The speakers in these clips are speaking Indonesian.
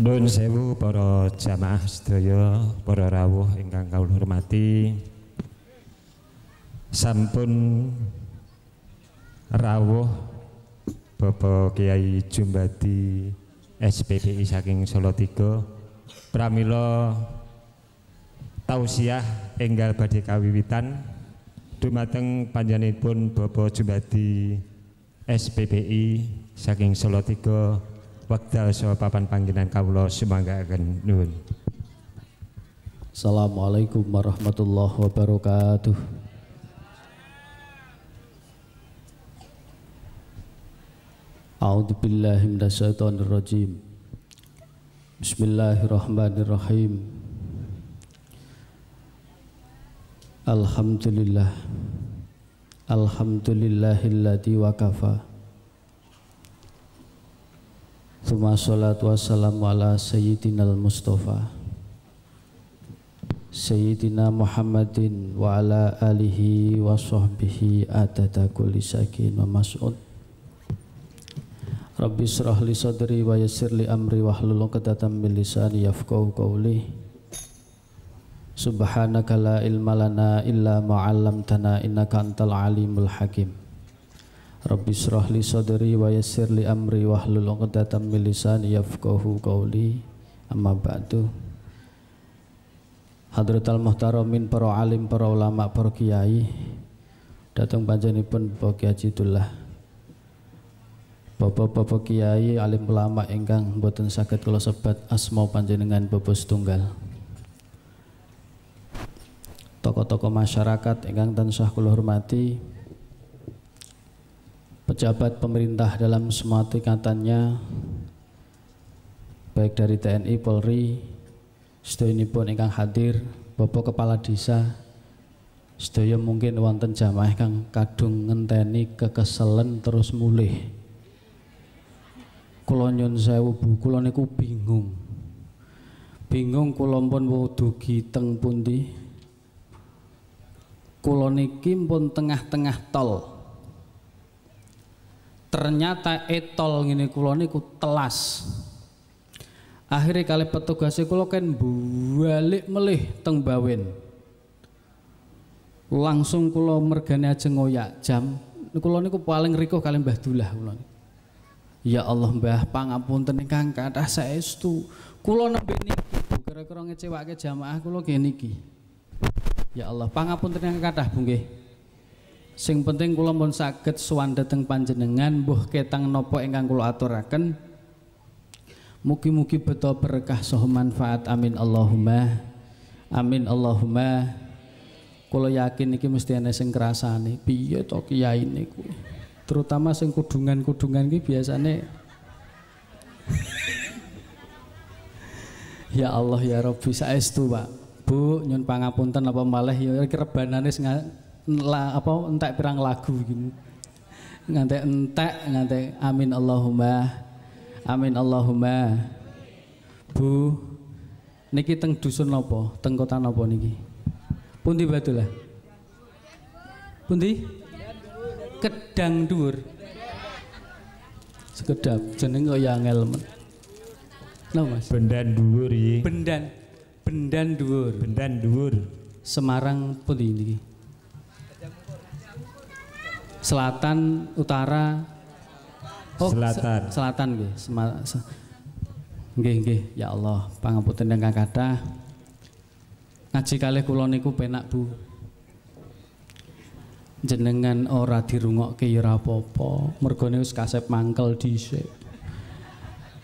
Nun sewu para jamaah sedaya, para rawuh ingkang kawula hormati. Sampun rawuh Bapak Kiai Jumbadi SPPI saking Solo 3 pramila tausiah enggal badhe kawiwitan dumateng panjenenganipun Bapak Jumbadi SPPI saking Solo 3 wekdal saha papan panggenan semangga akan nun. Assalamualaikum warahmatullahi wabarakatuh. A'udzu billahi minasyaitonir rajim. Bismillahirrahmanirrahim. Alhamdulillah. Alhamdulillahilladzi wakafa. Thumma salatu wassalamu ala sayyidina al-Mustafa Sayyidina Muhammadin wa ala alihi wa sahbihi adada kulli sakin wa mas'ud Rabbi israh li sadri wa yassir li amri wa hlul uqdatan min lisani yafqahu qawli Subhanaka la ilma lana illa ma 'allamtana innaka antal alimul hakim Rabbi israh li sadri wa yassir li amri wa hlul uqdatan min lisani yafqahu qawli amma ba'du Hadratul Muhtaramin para alim para ulama para kiai datang panjenipun Bapak Kiai Jidullah Bapak-bapak kiai alim ulama ingkang boten saged kula sebat asma panjenengan Bapak setunggal tokoh-tokoh masyarakat ingkang tansah kula hormati pejabat pemerintah dalam semua tingkatannya baik dari TNI, Polri, sedoyo pun ingkang hadir, Bapak Kepala Desa, sedoyo mungkin wonten jamaah kang kadung ngenteni kekeselen terus mulih. Kula nyun sewu Bu, kula niku bingung. Bingung kula pun duki teng pundi? Kula niki pun tengah-tengah tol ternyata etol ngene kula niku telas akhirnya kali petugas kula kan balik melih teng bawen langsung kula mergane aja ngoyak jam kula niku paling riko kali Mbah Dulah kula Ya Allah Mbah pangapunten ingkang kathah saestu kula nembe niki kira-kira ngecewake jamaah kula geniki. niki Ya Allah pangapun ingkang kathah Bu Sing penting kula mun saged dhateng panjenengan mbuh ketang nopo ingkang kula aturaken. Mugi-mugi beto berkah saha manfaat. Amin Allahumma. Amin Allahumma. Kula yakin iki mesti ana sing kerasane Piye to kiai niku? Terutama sing kudungan-kudungan iki biasane Ya Allah ya Rabbi saestu, Pak. Bu nyun pangapunten apa malih ya rebanane sing la, apa entek pirang lagu gitu. Nganti entek nganti amin Allahumma amin Allahumma Bu niki teng dusun napa? Teng kota napa niki? Pundi Batulah? Pundi? Kedang Dhuwur. Sekedap jeneng kok ya angel. No, Mas. Bendan Dhuwur iki. Bendan Bendan Dhuwur. Bendan Dhuwur. Semarang pundi niki? selatan, utara, oh, selatan, se selatan, gih, se gih, gih, ya Allah, pangapunten yang kata ngaji kali kulon niku penak bu, jenengan ora dirungok ke yura ya popo, mergone us kasep mangkel dhisik.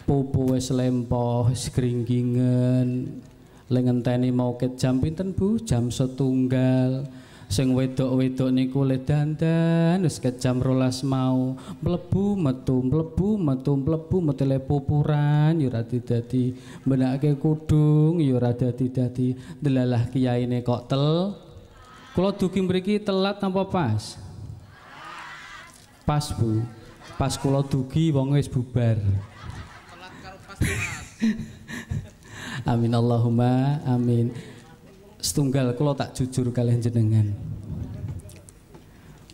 Pupu wis lempoh, wis kringgingen, lengenteni mau ke jam pinten bu, jam setunggal, sing wedok-wedok niku le dandan wis kejam rolas mau mlebu metu mlebu metu mlebu metele pupuran ya ora dadi benake kudung ya ora dadi delalah kiyaine kok tel kula dugi mriki telat apa pas pas Bu pas kula dugi wong wis bubar telat karo pas Amin Allahumma amin setunggal kalau tak jujur kalian jenengan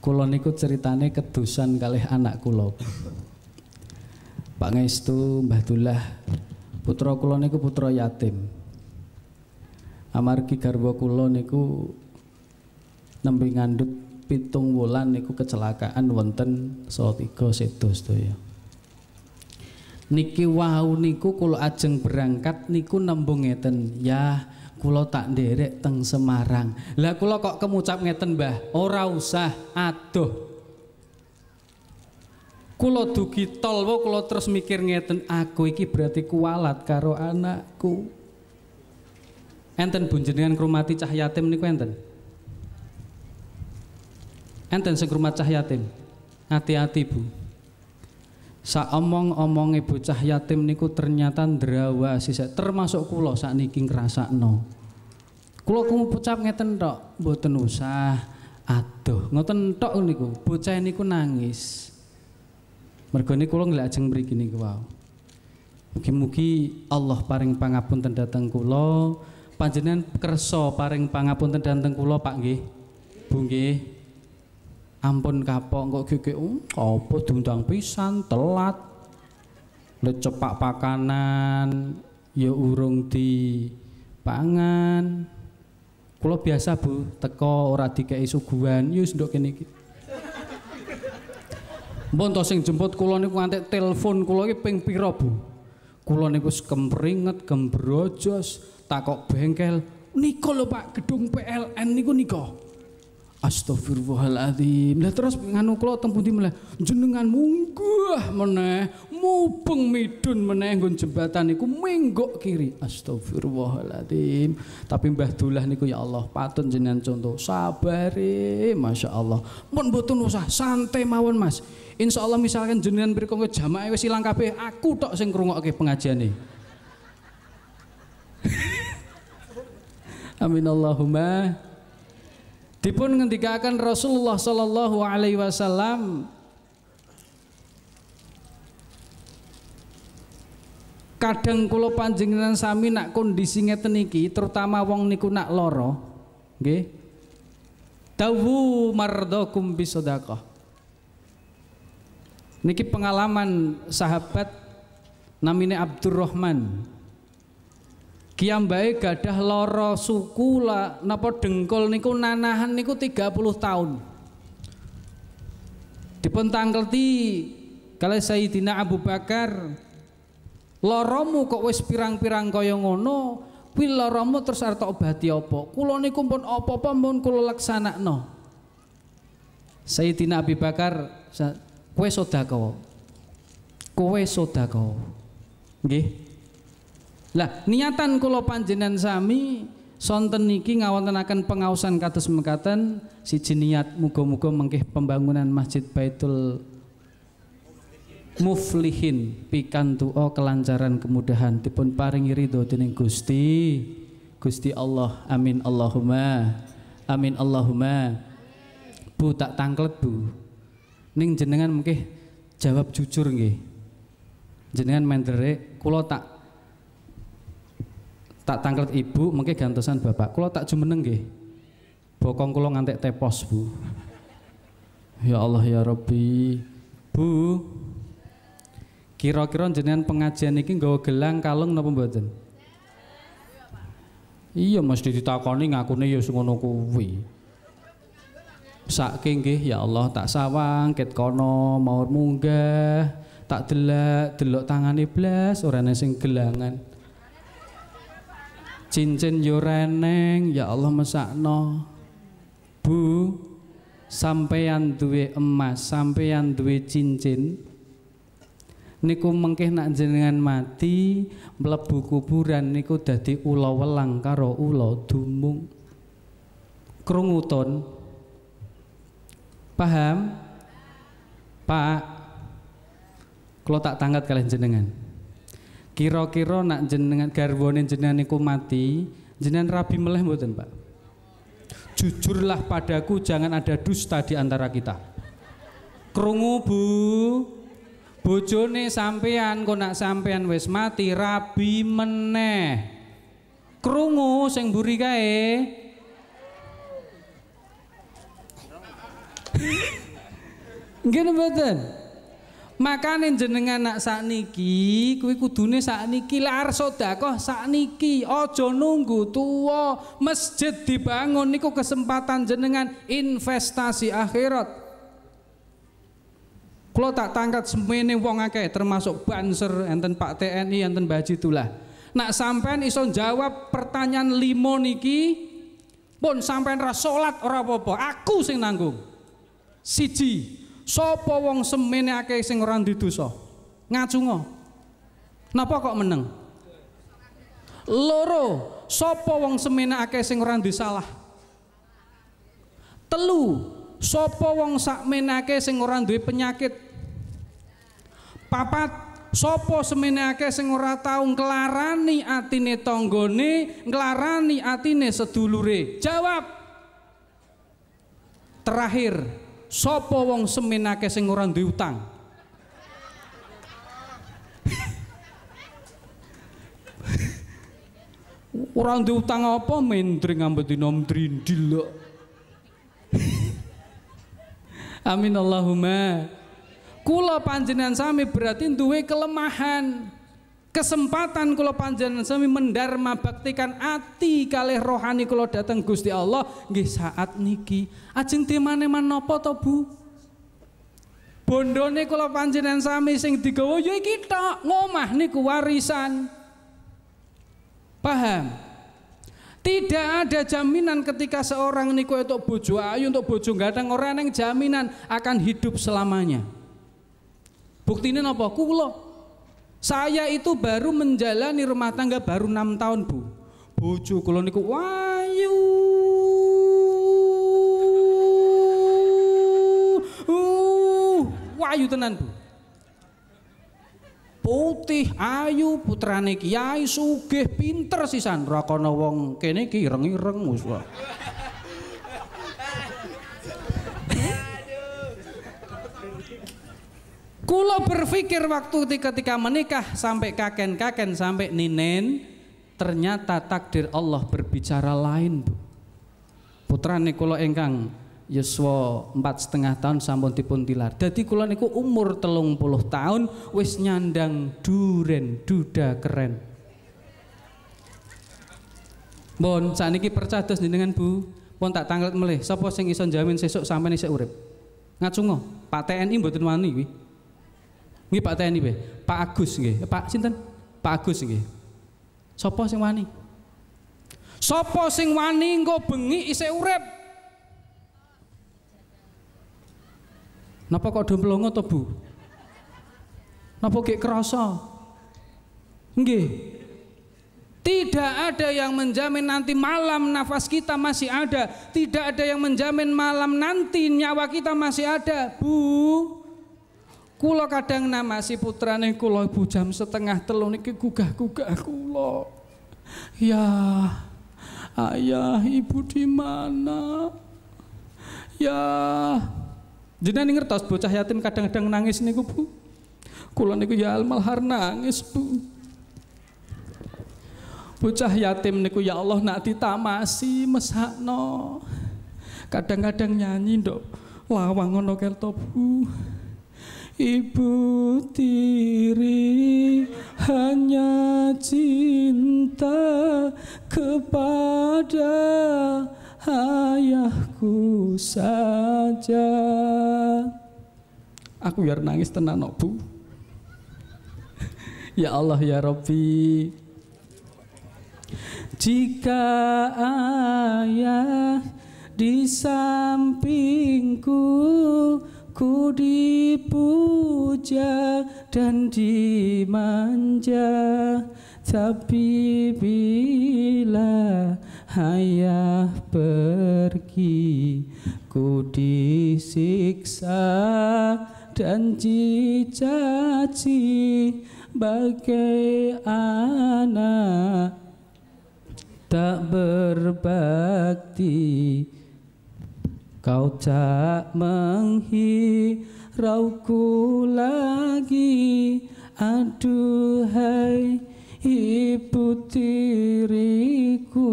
Kalau niku ceritane kedusan kalih anak kulo Pak Ngestu Mbah Dullah putra kulo niku putra yatim amargi garwa kulo niku nembe ngandut pitung wulan niku kecelakaan wonten Salatiga sedo ya niki wau niku kalau ajeng berangkat niku nembung ngeten ya kulo tak derek teng Semarang. Lah kulo kok kemucap ngeten bah, ora usah aduh. kulo duki tol kulo terus mikir ngeten aku iki berarti kualat karo anakku. Enten bun jenengan kerumati cah yatim niku enten. Enten sing Hati-hati Bu sa omong omonge bocah yatim niku ternyata drawa sisa termasuk kulo rasa no, kulo kumu pucap ngeten tok, mboten usah aduh, ngoten tok niku. Bocah niku nangis. Mergo niku kula nglajeng mriki niku wau. Mugi-mugi Allah paring pangapunten dhateng kulo, panjenengan kersa paring pangapunten dhateng kulo Pak nggih. Bu nggih ampun kapok kok um apa diundang pisan telat lu cepak pakanan ya urung di pangan kalau biasa Bu teko ora dikei suguhan yo untuk kini iki Mbon jemput kula niku nganti telepon kula iki ping pira Bu kula niku kemringet gembrojos takok bengkel niko lho Pak gedung PLN niku niko. Astagfirullahaladzim. Lah terus nganu kula teng pundi meneh? Jenengan munggah meneh, mubeng midun meneh nggon jembatan niku menggok kiri. Astagfirullahaladzim. Tapi Mbah tulah niku ya Allah, patun jenengan contoh. Sabare, Masya Allah. mon mboten usah santai mawon Mas. Insya Allah misalkan jenengan mriku ke jamaah wis ilang kabeh, aku tok sing ngrungokke pengajiane. Amin Allahumma Dipun ngendikakan Rasulullah sallallahu alaihi wasallam kadang kula panjenengan sami nak kondisi ngeten iki terutama wong niku nak loro, nggih dawu mardakum bisadaqah niki pengalaman sahabat namine Abdurrahman baik gadah loro suku la napa dengkul niku nanahan niku 30 tahun. Dipentangkelti kalau Sayyidina Abu Bakar loromu kok wis pirang-pirang kaya ngono kuwi loromu terus arep obati apa kula niku pun apa-apa mun kula laksanakno Sayyidina Abu Bakar kowe sedekah kowe sedekah nggih lah niatan kulo panjenengan sami sonten niki ngawontenaken pengaosan kados mekaten si jeniat muga-muga mengkih pembangunan Masjid Baitul muflihin pikantuo kelancaran kemudahan dipun paringi ridho dening Gusti Gusti Allah amin Allahumma amin Allahumma Bu tak tangklet Bu ning jenengan mungkin jawab jujur nggih jenengan menderek kula tak tak tangklet ibu mungkin gantosan bapak kalau tak jumeneng nengge, bokong kolong ngantek tepos bu ya Allah ya Robi bu kira-kira jenengan pengajian ini nggawa gelang kalung napa mboten iya mesti ditakoni ngakune ya ngono kuwi saking nggih ya Allah tak sawang ket kono mau munggah tak delak delok tangane blas ora sing gelangan cincin yo reneng ya Allah mesakno Bu sampeyan duwe emas sampeyan duwe cincin niku mengkeh nak jenengan mati mlebu kuburan niku dadi ula welang karo ula dumung krungu paham Pak kalau tak tangkat kalian jenengan Kira-kira nak jenengan garwane jenengan niku mati, jenengan rabi meleh mboten, Pak? Jujurlah padaku jangan ada dusta di antara kita. Krungu Bu, bojone sampean kok nak sampean wis mati rabi meneh. Krungu sing mburi kae. Nggih Makane jenengan nak sakniki kuwi kudune sakniki lar sedekah sakniki aja nunggu tuwa. Masjid dibangun niku kesempatan jenengan investasi akhirat. Kalau tak tangkat semene wong akeh termasuk Banser enten Pak TNI enten Mbah Jitulah. Nak sampean iso jawab pertanyaan limo niki pun sampean ra salat ora apa-apa, aku sing nanggung. Siji, Sopo wong semene akeh sing ora didosa? ngacungo. Napa kok meneng? Loro, sopo wong semene akeh sing ora salah? Telu, sopo wong sakmene akeh sing ora duwe penyakit? Papat, Sopo semene akeh sing ora tau nglarani atine tanggane, nglarani atine sedulure. Jawab. Terakhir, Sopo wong seminake sing ora duwe utang ora duwe utang apa mendring ambedina mdrindil Amin Allahumma kula panjenengan sami berarti duwe kelemahan kesempatan kula panjenengan sami mendarma baktikan hati kalih rohani kula datang Gusti Allah nggih saat niki ajeng dimane mana napa to Bu bondone kula panjenengan sami sing digawa ya iki ngomah niku warisan paham tidak ada jaminan ketika seorang niku untuk bojo ayu untuk bojo gadang orang yang jaminan akan hidup selamanya buktinya apa kula saya itu baru menjalani rumah tangga baru enam tahun, Bu. Bojo kula niku wayu. Uh, tenan, Bu. Putih, ayu, putrane kiai sugih, pinter sisan. san kono wong kene iki ireng-ireng Kulo berpikir waktu ketika menikah sampai kaken-kaken sampai ninen, ternyata takdir Allah berbicara lain, Bu. Putra Nikolo engkang yeswo empat setengah tahun sampun tipun tilar. Jadi kulo niku umur telung puluh tahun wis nyandang duren duda keren. Bon, saat ini percaya terus dengan bu, pun tak tanggal melih. Sopo sing ison jamin sesuk sampai nih urip. Ngacungo, Pak TNI buatin wani wih. Nggih Pak TNI Pak Agus nggih. Ya, Pak sinten? Pak Agus nggih. Sopo sing wani? Sopo sing wani engko bengi isih urip? Napa kok domplongo to, Bu? Napa gek krasa? Nggih. Tidak ada yang menjamin nanti malam nafas kita masih ada. Tidak ada yang menjamin malam nanti nyawa kita masih ada. Bu, Kulo kadang nama si putrane kulo ibu jam setengah telu niki gugah-gugah kulo. Ya, ayah ibu di mana? Ya, nih ngertos bocah yatim kadang-kadang nangis nih bu. Kulo niku ya almalhar nangis bu. Bocah yatim niku ya Allah nak ditamasi mesakno. Kadang-kadang nyanyi ndok lawang ngono kelto bu. Ibu tiri hanya cinta kepada ayahku saja. Aku biar nangis tenang no, Bu. ya Allah ya Rabbi. Jika ayah di sampingku Ku dipuja dan dimanja Tapi bila ayah pergi Ku disiksa dan dicaci Bagai anak tak berbakti Kau tak menghirauku lagi Aduhai ibu tiriku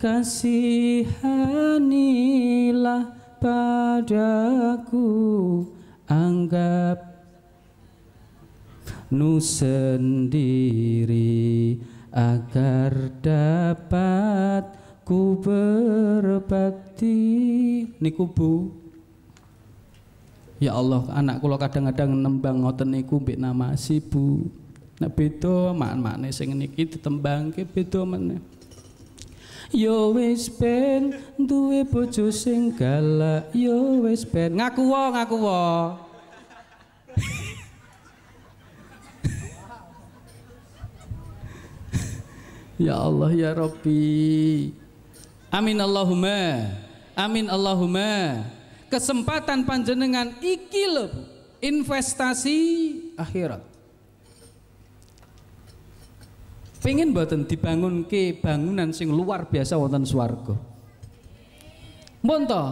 Kasihanilah padaku Anggap nu sendiri agar dapat Ku berbakti niku Bu. Ya Allah, anak kula kadang-kadang nembang ngoten niku mbek nama si Bu. Nek beda mak-makne sing niki ditembangke beda meneh. Yo ya wis ben duwe bojo sing galak, yo ya wis ben ngaku wo, ngaku wo. ya Allah ya Rabbi. Amin Allahumma. Amin Allahumma. Kesempatan panjenengan iki investasi akhirat. Pengen buatan dibangun ke bangunan sing luar biasa wonten swarga. Monto,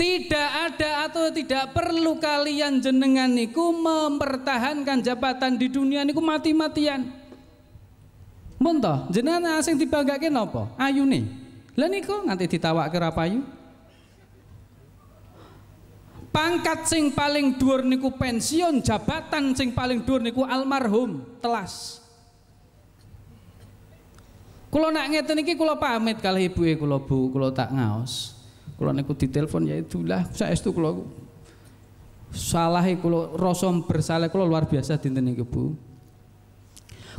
tidak ada atau tidak perlu kalian jenengan niku mempertahankan jabatan di dunia niku mati-matian. Monto, jenengan asing dibanggake Ayu nih. Lah niku nganti ditawak ora Pangkat sing paling dhuwur niku pensiun, jabatan sing paling dhuwur niku almarhum, telas. Kula nak ngeten iki kula pamit kalih ibuke kula Bu, kula tak ngaos. Kula niku ditelepon ya saya saestu kula salahi kula rasa bersalah kula luar biasa dinten niki Bu.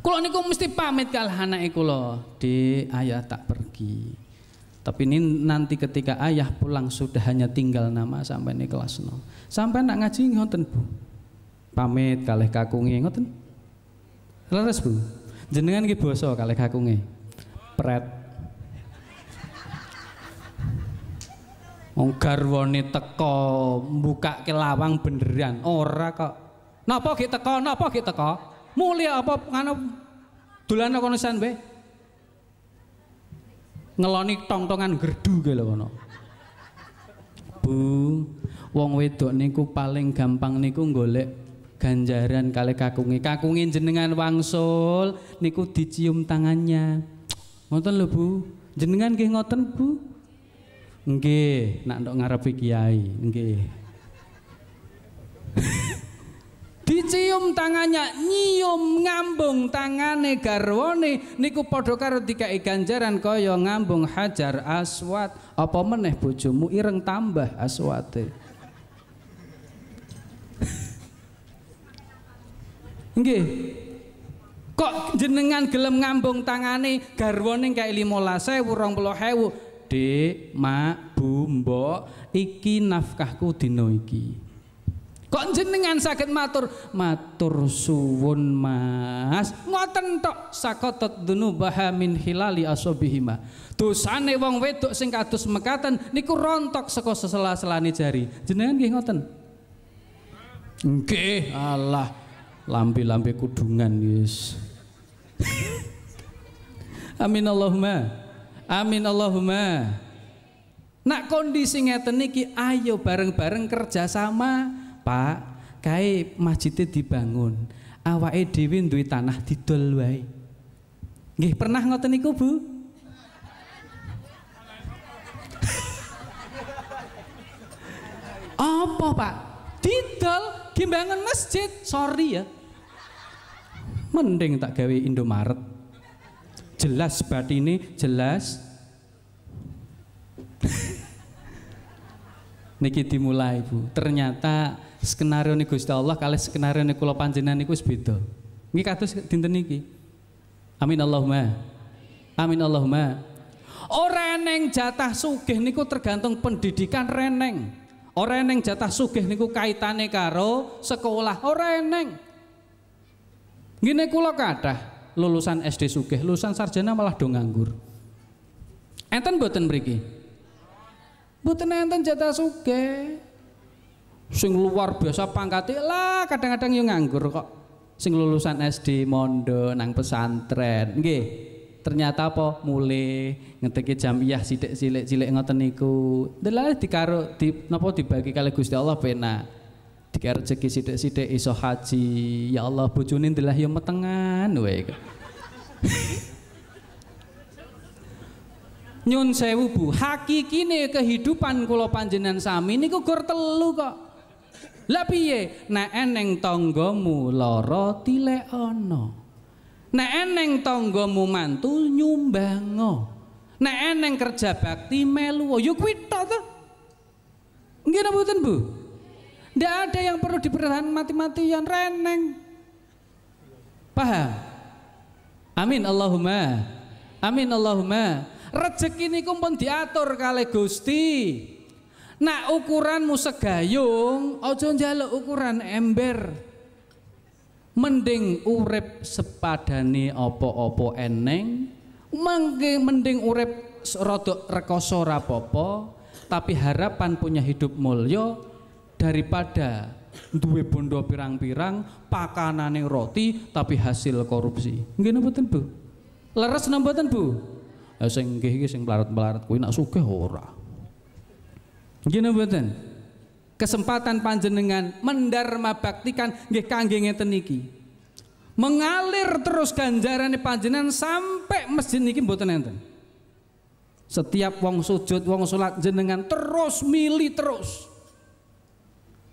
Kula niku mesti pamit kalih anake kula, Dik, ayah tak pergi. Tapi ini nanti ketika ayah pulang sudah hanya tinggal nama sampai ini kelas no. Sampai nak ngaji ngoten bu. Pamit kalih kakungi ngoten. Leres bu. Jenengan ki boso kalih kakungi. Pret. Wong wani teko ke lawang beneran ora kok. Napa ki teko? Napa ki teko? Mulia apa ngono dulana kono be? ngeloni tongtongan gerdu gitu loh, Bu, wong wedok niku paling gampang niku golek ganjaran kali kakungin Kakungin jenengan wangsul niku dicium tangannya. Ngoten lho Bu. Jenengan gih ngoten Bu? Nggih, nak ndok ngarepe kiai. Nggih. dicium tangannya nyium ngambung tangane garwane niku padha karo dikai ganjaran kaya ngambung hajar aswat apa meneh bojomu ireng tambah aswate nggih kok jenengan gelem ngambung tangane garwane wurong 15000 hewu, dek mak, bu, mbok, iki nafkahku dino iki. Kok jenengan sakit matur? Matur suwun mas. Ngoten tok sakotot dunu min hilali asobihima. Dosane wong wedok sing kados mekaten niku rontok saka sesela-selane jari. Jenengan nggih ngoten? Nggih, Allah. lampi-lampi kudungan yes. Amin Allahumma. Amin Allahumma. Nak kondisi ngeten niki ayo bareng-bareng kerjasama sama Pak, kae masjidnya dibangun. Awake dhewe duwe tanah didol wae. Nggih, pernah ngoten niku, Bu? Apa, Pak? Didol gimbangan masjid. Sorry ya. Mending tak gawe Indomaret. Jelas batine, jelas Niki dimulai Bu. Ternyata skenario ni Gusti Allah kali skenario ni kula panjenengan niku wis beda. Niki kados dinten niki. Amin Allahumma. Amin Allahumma. Ora eneng jatah sugih niku tergantung pendidikan reneng. Oreneng jatah sugih niku kaitane karo sekolah. Oreneng. Gini kulo kula lulusan SD sugih, lulusan sarjana malah do nganggur. Enten boten mriki? Boten enten jatah sugih sing luar biasa pangkatnya lah kadang-kadang yang nganggur kok sing lulusan SD mondo nang pesantren nggih ternyata apa mulai ngeteki jamiah sidik cilik cilik ngoten niku delale dikaro di napa dibagi kali Gusti Allah penak dikaro rezeki sidik-sidik iso haji ya Allah bojone ndelah yo metengan wae nyun sewu bu hakikine kehidupan kula panjenengan sami niku gor telu kok lah piye? Nek eneng tanggamu lara tilek ana. Nek eneng tanggamu mantu nyumbango, Nek eneng kerja bakti melu. Ya kuwi tok to. Nggih napa mboten, Bu? Ndak ada yang perlu diperhatikan mati-matian reneng. Paham? Amin Allahumma. Amin Allahumma. Rezeki niku pun diatur kali Gusti. Nah ukuranmu segayung, ojo njaluk ukuran ember. Mending urip sepadane opo-opo eneng, mending urip rodok rekoso rapopo, tapi harapan punya hidup mulio daripada duwe bondo pirang-pirang pakanane roti tapi hasil korupsi. Nggih napa Bu? Leres napa Bu? Ya sing nggih iki sing melarat-melarat kuwi nak sugih ora. Gini buatan. Kesempatan panjenengan mendarma baktikan gak kangenya teniki, Mengalir terus di panjenengan sampai masjid niki buatan enten. Setiap wong sujud, wong sholat jenengan terus milih terus.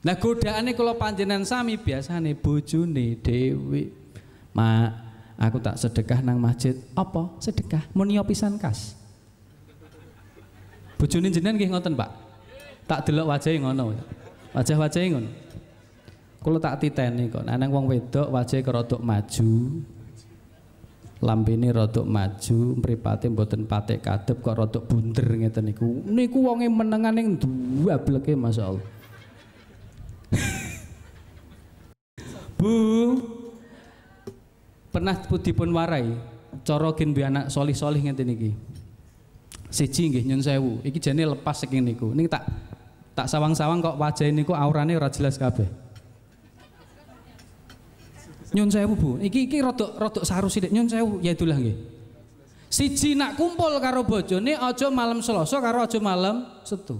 Nah godaannya kalau panjenengan sami biasa nih nih dewi ma aku tak sedekah nang masjid. Apa? Sedekah. Mun pisan kas. nih jenengan gih ngoten, Pak tak delok wajah ngono. wajah wajah ngono. Kalau tak titeni kok. Nek wong wedok wajah kerotok maju. Lampine rotok maju, mripate mboten patek kadhep kok rodok bunder ngeten niku. Niku wonge menengan ning duableke masyaallah. Bu, pernah dipun warai cara gen anak solih-solih ngeten iki. Siji nggih nyun sewu, iki jane lepas saking niku. Ning tak Tak sawang-sawang kok wajah ini kok aurane ora jelas kabeh. Nyun sewu Bu, iki iki rodok rodok saru sithik nyun sewu ya itulah nggih. Siji nak kumpul karo bojone ojo malam Selasa karo ojo malam Setu.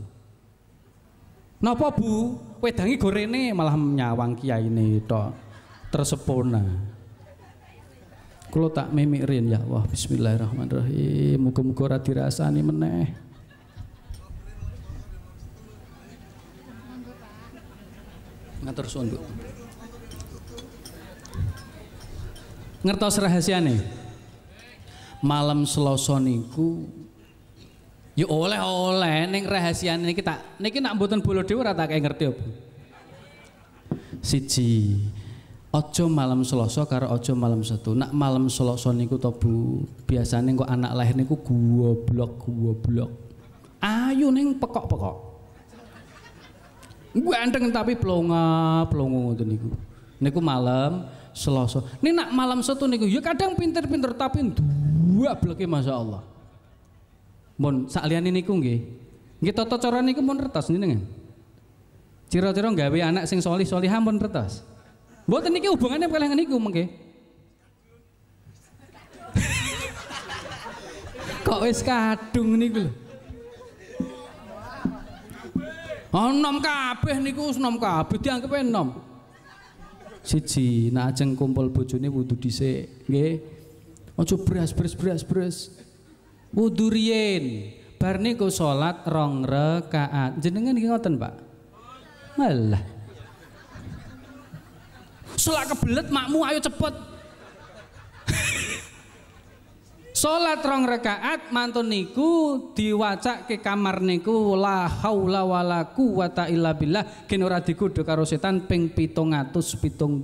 Napa Bu? Wedangi gorene malah nyawang ini tok. Tersepona. Kulo tak mimik rin ya wah bismillahirrahmanirrahim. Muga-muga ora dirasani meneh. ngatur sunduk ngertos rahasiane malam selasa niku ya oleh-oleh neng rahasiane niki tak niki nak mboten bolo dhewe ora tak ngerti apa siji Ojo malam Selasa karo ojo malam satu Nak malam Selasa niku to Bu, biasane kok anak lahir niku goblok goblok. ayo neng pekok-pekok. Ganteng tapi pelongo, pelongo tuh niku. Niku malam seloso, nih nak malam satu niku ya kadang pinter-pinter tapi dua bleke Masya Allah. mon sakliyane niku nggih. Gitu tata coran niku mon retas nih dengan, ciro cira gawe anak sing solih ham hamon retas. buat niku hubungannya dengan niku mengke. Kok wis kadung niku enom oh, kabeh niku enom kabeh dianggep enom siji nah ajeng kumpul bojone wudu dhisik nggih aja beras beras beras beras wudu riyen bar niku salat rong rakaat jenengan iki ngoten Pak malah selak kebelet makmu ayo cepet Salat rong rakaat mantun niku diwacak ke kamar niku la haula wala quwata illa billah gen ora digodho karo setan ping 770.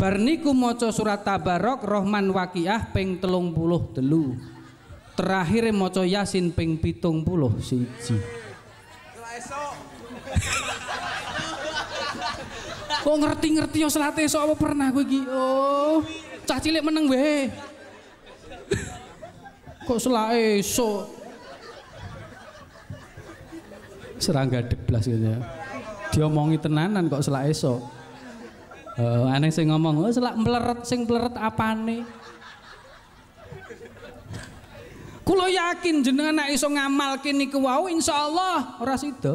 Bar niku maca surat Tabarok Rahman Waqiah ping 33. Terakhir maca Yasin ping 70 siji. Kok ngerti-ngerti yo selate esok apa pernah kowe iki? Oh, cah cilik meneng wae. Kok selak esok? Serangga deblas gitu ya. Diomongi tenanan kok selak esok. Uh, eh, aneh saya ngomong, oh, selak meleret sing meleret nih Kulo yakin jenengan nak iso ngamalke niku wau insyaallah ras itu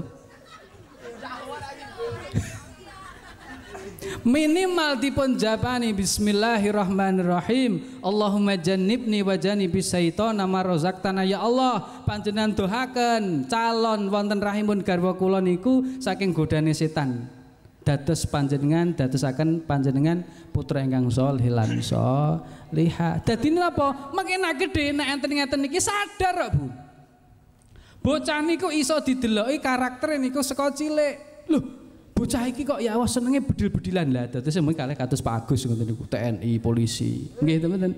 minimal dipun japani bismillahirrahmanirrahim Allahumma jannibni wa jannibi nama rozak tanah ya Allah panjenengan dohaken calon wonten rahimun garwa kula saking godane setan dados panjenengan akan panjenengan putra ingkang saleh hilan so dadi napa mengkenake gede nek enten-enten niki sadar Bu Bocah niku iso dideloki karakter niku saka cilik lho bocah iki kok ya awas senengnya bedil-bedilan lah terus semen kalih katus Pak Agus ngoten TNI polisi nggih teman-teman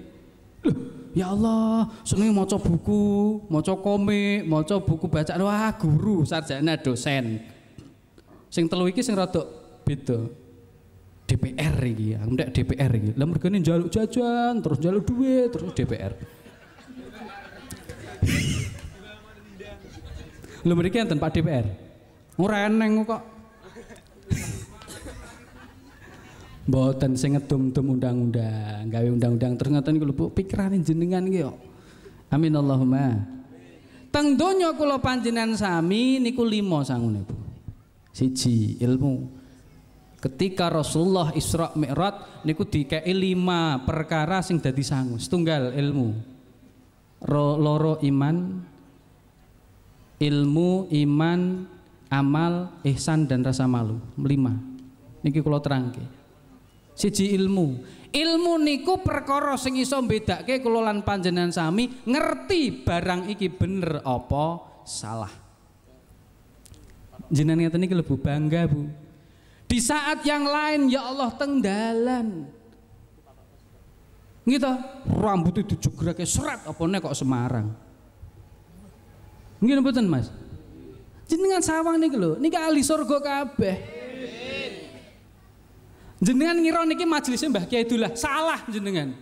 ya Allah, seneng maca buku, maca komik, maca buku bacaan wah guru, sarjana, dosen. Sing telu iki sing rada beda. DPR iki, ya ndak DPR iki. Lah mergane njaluk jajan, terus njaluk duit, terus DPR. Lho mereka enten Pak DPR. Ora eneng kok. Mboten sing ngedum-dum undang-undang, gawe undang-undang terus ngoten niku lho pikirane jenengan iki kok. Amin Allahumma. Teng donya kula panjenengan sami niku lima sangune Bu. Siji ilmu. Ketika Rasulullah Isra Mi'raj niku dikei lima perkara sing dadi sangu. Setunggal ilmu. Ro, loro iman, ilmu, iman, amal, ihsan dan rasa malu. Lima. Niki kula terangke siji ilmu ilmu niku perkara sing iso mbedake kula lan panjenengan sami ngerti barang iki bener apa salah jenengan ngeten iki lebu bangga Bu di saat yang lain ya Allah tenggalan. gitu rambut itu juga kayak serat apa kok Semarang nggih betul Mas jenengan sawang nih lo nih ahli surga kabeh Jenengan ngira niki majelisnya Mbah Kiai Dullah, salah jenengan.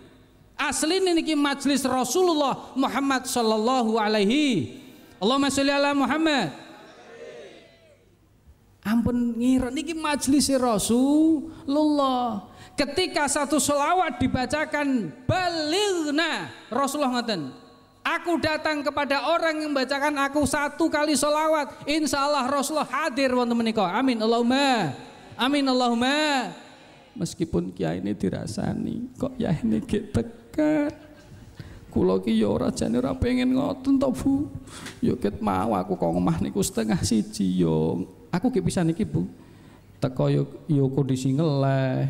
Asli niki majlis Rasulullah Muhammad sallallahu alaihi. Allahumma sholli ala Muhammad. Ampun ngira niki majelis Rasulullah. Ketika satu selawat dibacakan baligna Rasulullah ngoten. Aku datang kepada orang yang membacakan aku satu kali solawat. Insya Allah Rasulullah hadir waktu menikah. Amin Allahumma. Amin Allahumma meskipun kiai ini dirasani kok ya ini gak tekan kulo ki yo ora jane ora pengen ngoten to Bu yo ya ket mau aku kok mah niku setengah siji yo ya. aku gak bisa niki Bu teko yo ya, yo kondisi ngeleh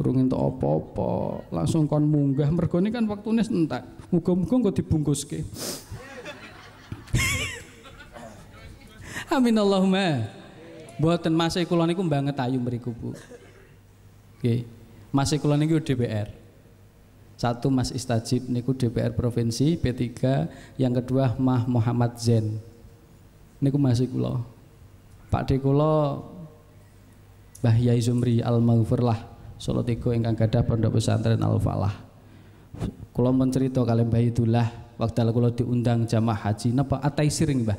urung entuk apa-apa langsung kon munggah mergo ini kan waktune entek muga-muga engko dibungkuske Amin Allahumma. Buatan masa kulon niku banget ayu meriku bu. Oke, masih kula niku DPR. Satu Mas Istajib niku DPR provinsi P3, yang kedua Mah Muhammad Zen, Niku masih kula. Pak De kula Mbah Yai Zumri Al-Maghfur lah Solo Tigo ingkang gadah pondok pesantren Al-Falah. Kula mencerita kalian Mbah Idullah wekdal kula diundang jamaah haji napa siring Mbah.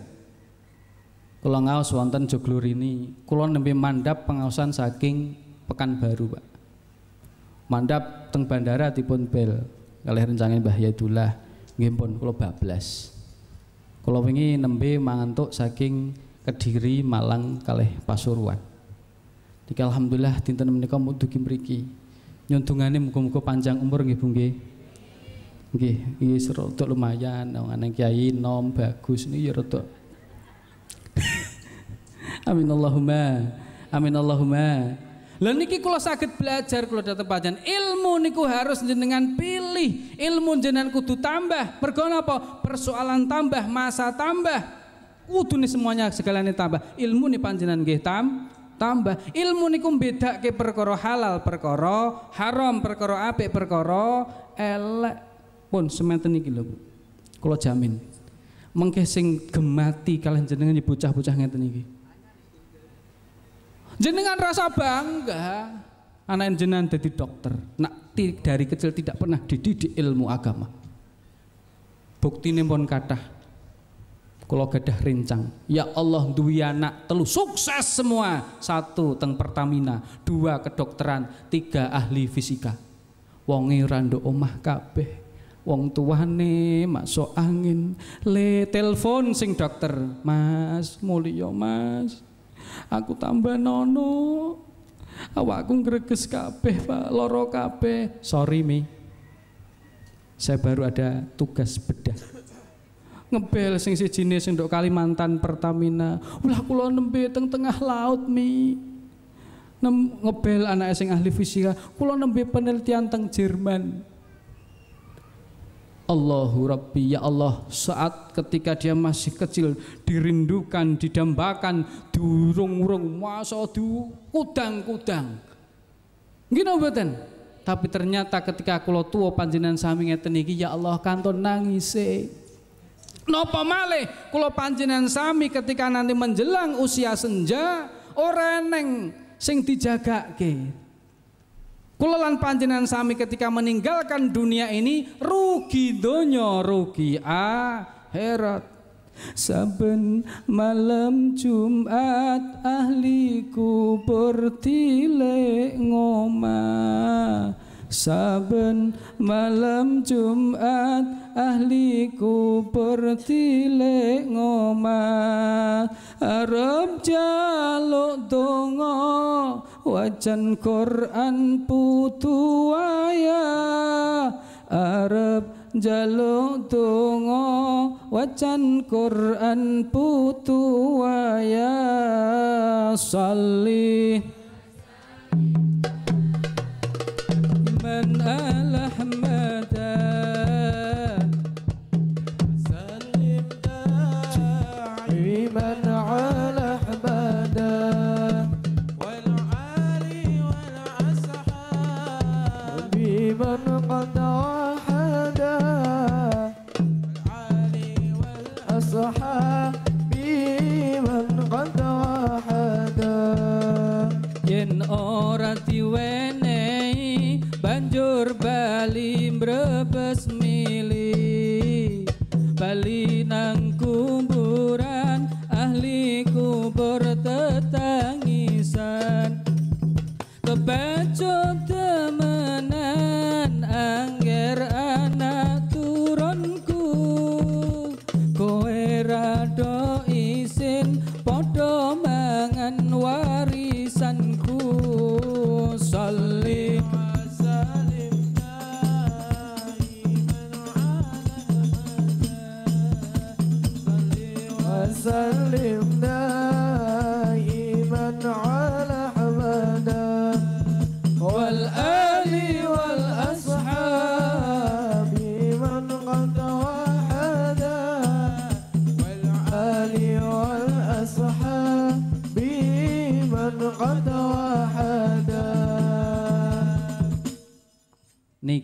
Kula ngaos wonten ini. kula nembe mandap pengaosan saking Pekanbaru, Pak mandap teng bandara dipun bel kalih rencangin Mbah Yaidullah nggih pun kula bablas. Kula wingi nembe mangantuk saking Kediri, Malang kalih Pasuruan. Dika alhamdulillah dinten menika mudugi mriki. Nyundungane muga-muga panjang umur nggih Bu nggih. Nggih, nggih serotok lumayan aneng kiai nom bagus niki ya rodok. Amin Allahumma. Amin Allahumma. Lalu niki kula sakit belajar kula dhateng pajan Ilmu niku harus jenengan pilih. Ilmu jenengan kudu tambah. Mergo apa Persoalan tambah, masa tambah. Kudu nih semuanya nih tambah. Ilmu nih panjenengan gih tam tambah. Ilmu niku beda ke perkoroh halal, perkoroh haram, perkoroh apik, perkoroh elek. Pun niki lo lho. Kula jamin. Mengke sing gemati kalian jenengan bocah-bocah ngeten niki Jenengan rasa bangga anak jenengan jadi dokter. Nak dari kecil tidak pernah dididik ilmu agama. Bukti pun kata kalau gadah rincang ya Allah duwi anak telu sukses semua satu teng Pertamina dua kedokteran tiga ahli fisika wongi e rando omah kabeh wong tuane masuk angin le telepon sing dokter mas mulio mas Aku tambah nono. Awakku ngreges kabeh, Pak, loro kabeh. Sorry, Mi. Saya baru ada tugas bedah. Ngebel sing jenis sing Kalimantan Pertamina. Ulah kula nembe teng tengah laut, Mi. Nem ngebel anak sing ahli fisika, kula nembe penelitian teng Jerman. Allahu Rabbi ya Allah saat ketika dia masih kecil dirindukan didambakan durung-urung masa du kudang-kudang Gino beten tapi ternyata ketika kula tua panjenengan sami ngeten iki ya Allah kanton nangis napa malih kula panjenengan sami ketika nanti menjelang usia senja ora neng sing dijagake Kulalan panjenengan sami ketika meninggalkan dunia ini rugi donya rugi akhirat. Saben malam Jumat ahli kubur tilek ngoma. Saben malam Jumat ahli kubur tilek ngoma. Arab jaluk dongo wacan Quran putu waya Arab jaluk tungo wacan Quran putu waya salih man lembra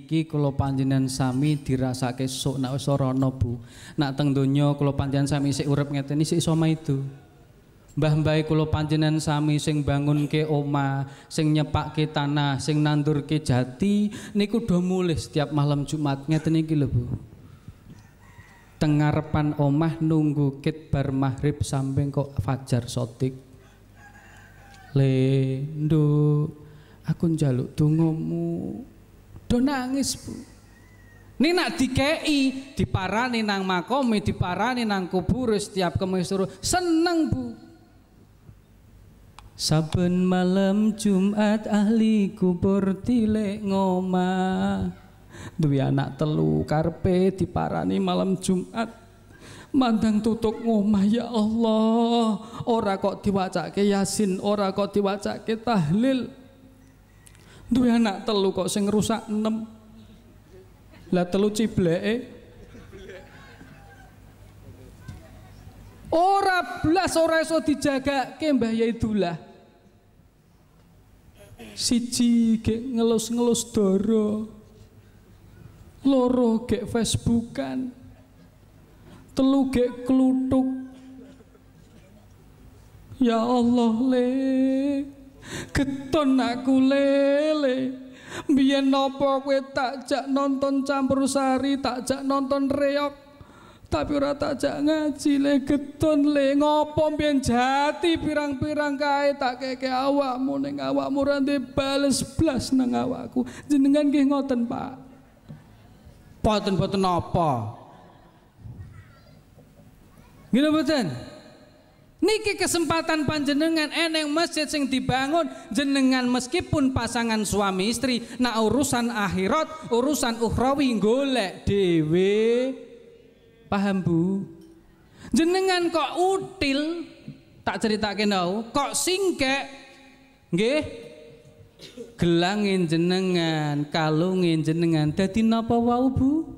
niki kalau panjenengan sami dirasake sok nak wis ora ana Bu. Nek teng donya panjenengan sami seurep urip ngeten sik itu. maido. Mbah-mbahe kula panjenengan sami sing ke oma, sing ke tanah, sing ke jati niku do mulih setiap malam Jumat ngeten iki lho Bu. Tengarepan omah nunggu kit bar maghrib samping kok fajar sotik. Le nduk aku njaluk mu do nangis bu ini nak dikei diparani nang makomi diparani nang kubur setiap kemis seneng bu Saben malam Jumat ahli kubur tile ngoma Duwe anak telu karpe diparani malam Jumat mandang tutup ngomah ya Allah ora kok diwacake yasin ora kok diwacake tahlil duwe anak telu kok sing rusak enam lah telu cibleke ora blas ora iso dijaga Mbah yaitulah siji gek ngelus-ngelus doro loro gek facebookan telu gek klutuk ya Allah le Geton aku lele. Biyen nopo kowe takjak nonton campur sari, takjak nonton reok. Tapi ora takjak ngaji le geton le ngopo biyen jati pirang-pirang kae tak keke awakmu ning awakmu ora bales blas nang awakku. Jenengan nggih ngoten, Pak. Boten-boten napa? Gila boten? Niki kesempatan panjenengan eneng masjid sing dibangun jenengan meskipun pasangan suami istri nak urusan akhirat urusan ukhrawi golek dewe paham bu jenengan kok util tak cerita nau kok singke nggih gelangin jenengan kalungin jenengan dadi napa wau bu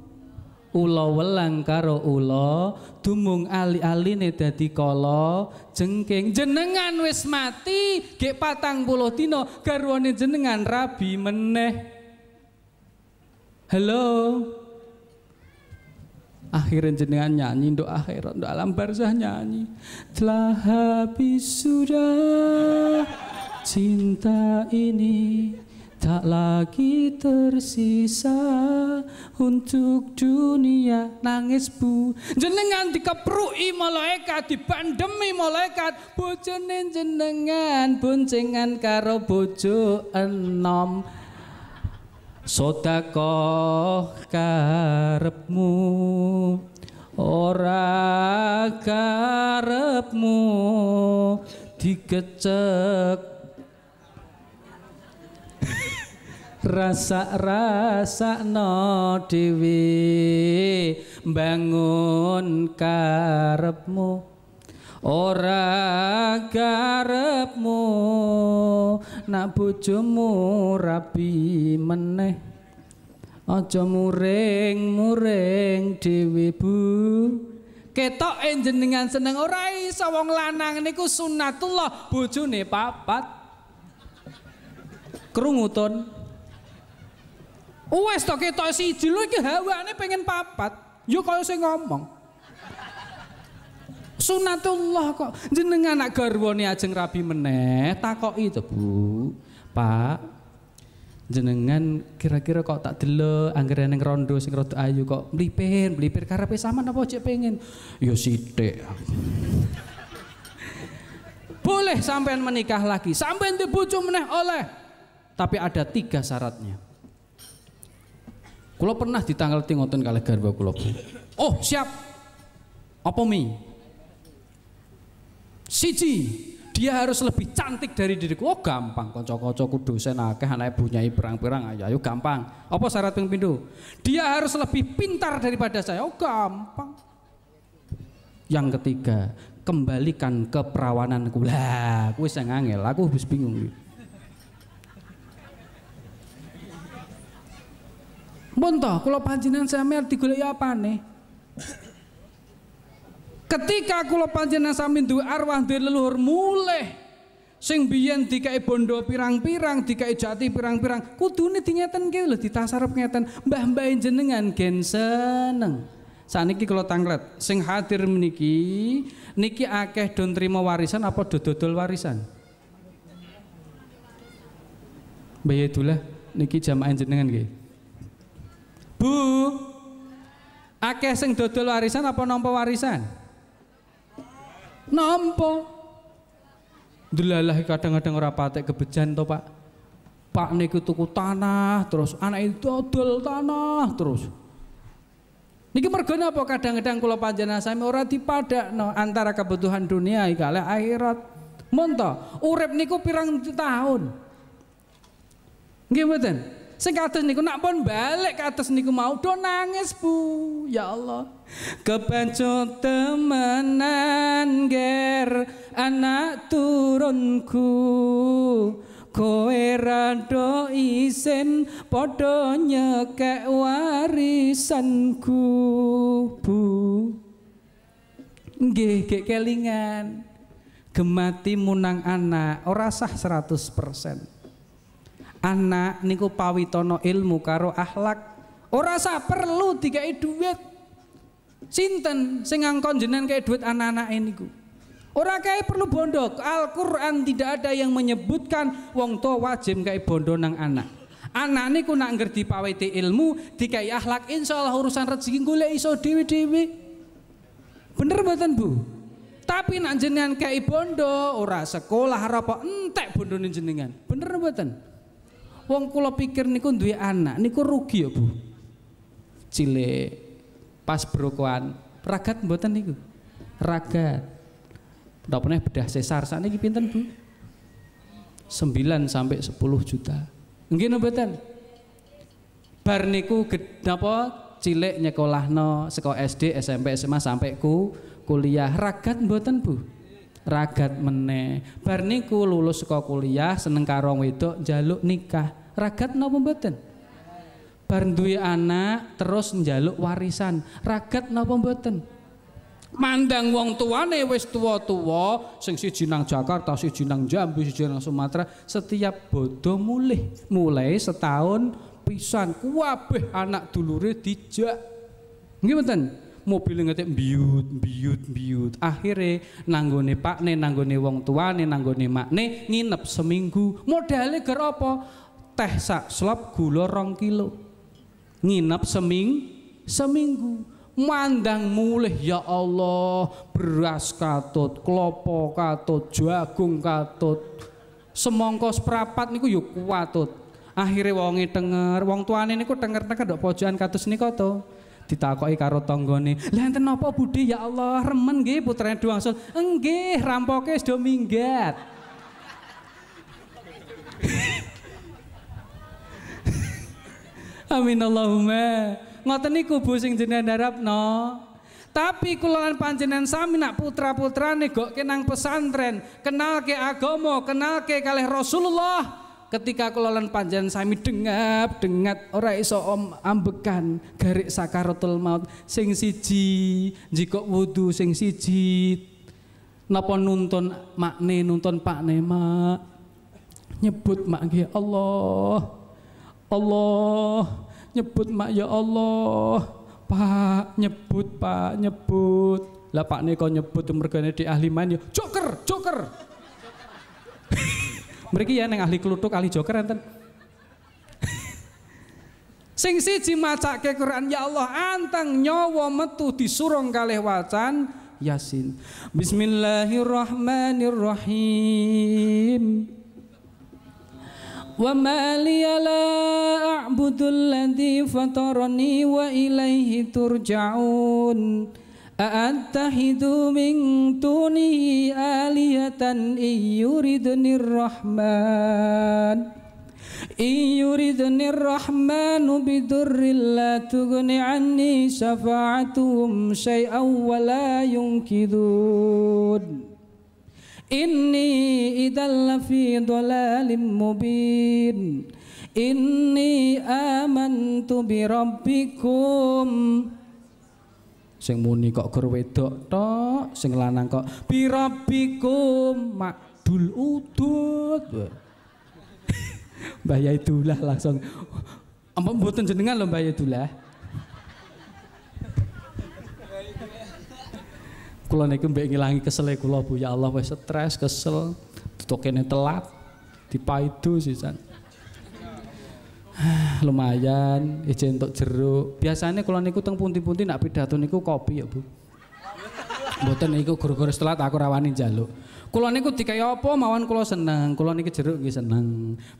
ula welang karo ula dumung ali-aline dadi kala jengking jenengan wis mati gek patang puluh dina garwane jenengan rabi meneh halo akhirnya jenengan nyanyi untuk akhirat untuk alam barzah nyanyi telah habis sudah cinta ini tak lagi tersisa untuk dunia nangis bu jenengan dikeprui malaikat pandemi malaikat bojone jenengan boncengan karo bojo enom sodakoh karepmu ora karepmu dikecek rasa-rasa no dewi bangun karepmu ora karepmu nak bojomu rabi meneh aja muring muring dewi bu ketok jenengan seneng ora iso wong lanang niku sunatullah bojone papat krungu Oh, wes to ketok siji lho iki hawane pengen papat. Yo kaya sing ngomong. Sunatullah kok jenengan nak garwane ajeng rabi meneh takoki to Bu. Pak jenengan kira-kira kok tak delok anggere ning rondo sing rada ayu kok mlipir mlipir karepe pesaman apa aja pengen yo sithik boleh sampean menikah lagi sampean dibujuk meneh oleh tapi ada tiga syaratnya Kulo pernah tanggal ngoten kalah garba kulo. Oh, siap. Apa mi? Siji, dia harus lebih cantik dari diriku. Oh, gampang kocok kocok dosen akeh anake bunyai perang-perang ayo ayo gampang. Apa syarat ping pindu? Dia harus lebih pintar daripada saya. Oh, gampang. Yang ketiga, kembalikan keperawanan lah, aku saya angel, aku habis bingung. toh, kalau panjenengan sami digoleki nih? Ketika kalau panjenengan sami duwe arwah duwe leluhur mulai, sing biyen dikai bondo pirang-pirang, dikai jati pirang-pirang, kudune dingetenke lho ditasarep ngeten. Mbah-mbah jenengan gen seneng. Saniki kalau tanglet, sing hadir meniki niki akeh don trimo warisan apa dodol warisan? Mbah Yedulah niki jamaah jenengan nggih. Bu. Akeh sing dodol warisan apa nampa warisan? Nampa. Delalah kadang-kadang ora patek kebejan to, Pak. Pak niku tuku tanah, terus anak itu dodol tanah, terus. Niki mergone apa kadang-kadang kula panjenengan sami ora dipadakno antara kebutuhan dunia kalih akhirat. Monto, urep niku pirang tahun. Nggih Sing kados niku nak pun balik atas niku mau do nangis Bu. Ya Allah. Kebancut temenan ger anak turunku. Kowe rado isin kewarisan nyekek warisanku Bu. Nggih, gek kelingan. Gemati munang anak ora sah 100% anak niku pawitono ilmu karo akhlak ora sah perlu tiga duit sinten sing ngangkon jenengan kayak duit anak-anak ku ora kayak perlu bondo Al-Qur'an tidak ada yang menyebutkan wong tua wajib kayak bondo nang anak anak niku nak ngerti pawiti ilmu dikai akhlak insya Allah urusan rezeki golek iso dewi-dewi bener banget Bu tapi nak jenengan kayak bondo ora sekolah apa entek bondone jenengan bener buatan. Wong kula pikir niku duwe anak, niku rugi ya, Bu. Cilik pas berokoan, ragat mboten niku. Ragat. Ndak pernah bedah sesar sakniki pinten, Bu? Sembilan sampai sepuluh juta. Nggih mboten? Bar niku napa cilik nyekolahno saka SD, SMP, SMA sampai ku kuliah ragat mboten, Bu ragat meneh. Bar niku lulus saka kuliah seneng karo wedok jaluk nikah. Ragat napa mboten? Bar duwe anak terus njaluk warisan. Ragat napa mboten? Mandang wong tuane wis tua-tua sing siji nang Jakarta, siji jinang Jambi, siji jinang Sumatera, setiap bodoh mulih. Mulai setahun pisan kuabe anak dulure dijak. Nggih Mobil ngetik biut biut biut akhirnya nanggone ne, nanggone wong tuane nanggone ne. nginep seminggu modalnya ger teh sak slop gula rong kilo nginep seming seminggu mandang mulih ya Allah beras katut klopo katut jagung katut Semongkos perapat niku yuk ya kuatut akhirnya wongi denger wong tuane niku denger-denger dok pojokan katus niku ditakoki karo tanggane, "Lha enten napa Budi ya Allah, remen nggih putrane Duwangsul." "Nggih, rampoke wis do minggat." Amin Allahumma. Ngoten niku Bu sing jenengan harapno. Tapi kula lan panjenengan sami nak putra-putrane kok kenang pesantren, kenal ke agomo kenal ke kalih Rasulullah, ketika kelolaan panjan sami dengap dengat ora iso om ambekan garik sakaratul maut sing siji jika wudu sing siji napa nuntun makne nuntun pakne mak nyebut mak ya Allah Allah nyebut mak ya Allah Pak nyebut Pak nyebut lah Pak Neko nyebut mergane di ahli man yo ya? joker joker Mriki ya neng ahli kelutuk, ahli joker enten. Sing siji macake Quran ya Allah anteng nyawa metu disurung kalih wacan Yasin. Bismillahirrahmanirrahim. liya la لا أعبد fatarani wa ilaihi turja'un. أأتخذ من دونه آلهة إن يردني الرحمن إن يردني الرحمن بضر لا تغن عني شفاعتهم شيئا ولا ينكذون إني إذا لفي ضلال مبين إني آمنت بربكم sing muni kok gur wedok tok sing lanang kok pira makdul udut Mbah Yaidullah langsung ampun mboten jenengan lho Mbah Yaidullah kula niku mbek ngilangi kesele kula Bu ya Allah wis stres kesel kene telat dipaidu sisan lumayan izin untuk jeruk biasanya kalau niku teng punti-punti nak pidato niku kopi ya bu Bukan niku guru-guru setelah aku rawani jaluk. Kalau niku ya apa mawan kalau seneng. Kalau niku jeruk nggih seneng,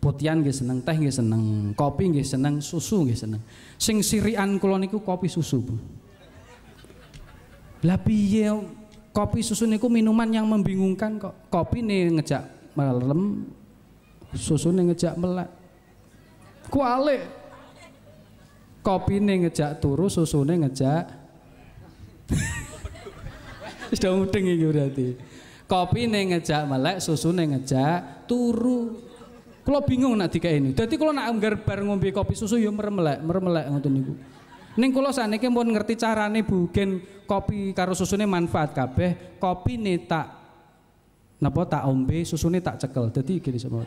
putian nggih seneng, teh nggih seneng, kopi nggih seneng, susu nggih seneng. Sing sirian kalau niku kopi susu, Bu. tapi ya kopi susu niku minuman yang membingungkan kok. Kopi nih ngejak melem, susu nih ngejak melek kopi Kopine ngejak turu, susu susune ngejak. Sudah mudeng ini berarti. Kopi Kopine ngejak melek, susune ngejak turu. kalau bingung nak ini. Jadi kalau nak anggar bareng ngombe kopi susu ya meremelek, meremelek ngoten Neng Ning sana sakniki pun ngerti carane bukan kopi karo susu nih manfaat kabeh. Kopine tak napa tak ombe, susu susune tak cekel. Jadi gini semua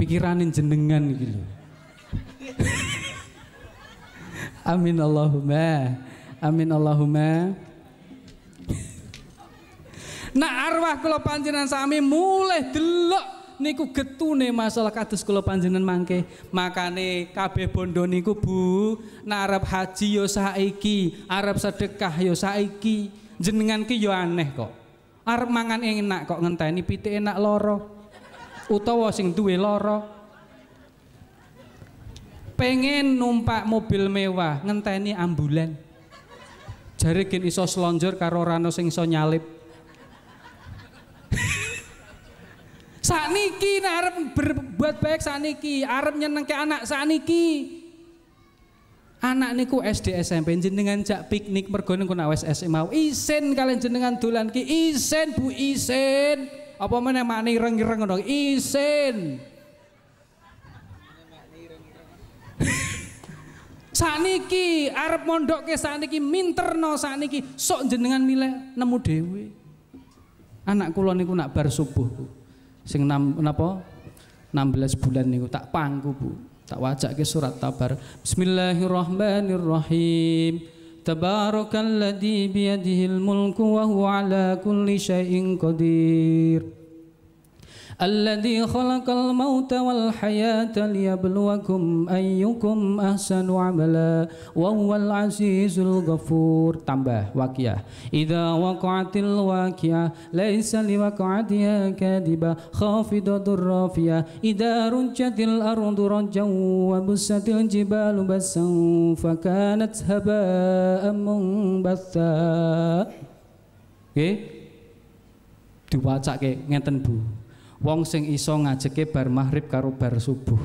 pikiranin jenengan gitu Amin Allahumma Amin Allahumma Nah arwah kula panjenengan sami mulai delok niku getune masalah kados kula panjenengan mangke. Makane kabeh bondo niku Bu, narep haji yo ya saiki, arep sedekah yo ya saiki. Jenengan ki yo ya aneh kok. Arep mangan enak kok ngenteni pitik enak loro utawa sing duwe lara pengen numpak mobil mewah ngenteni ambulan jare gen iso slonjor karo rano sing iso nyalip sakniki arep berbuat baik sakniki arep nyenengke anak sakniki anak niku SD SMP jenengan jak piknik mergo niku nak wis SMA isin kalian jenengan dolan ki isin Bu isin apa meneh makne ireng-ireng ngono? Isin. Saniki arep mondhoke saniki minterno saniki sok jenengan milih nemu dhewe. Anak kula niku nak bar subuh sing nam, napa 16 bulan niku tak pangku Bu. Tak wajake surat tabar. Bismillahirrahmanirrahim. تبارك الذي بيده الملك وهو على كل شيء قدير الذي خلق الموت والحياة ليبلوكم أيكم أحسن عملا وهو العزيز الغفور تنبه واقية إذا وقعت الواقعة ليس لوقعتها كاذبة خافضة الرافية إذا رجت الأرض رجا وبست الجبال بسا فكانت هباء منبثا Oke, okay. diwacake ngeten Bu wong sing iso ngajeke bar maghrib karo bar subuh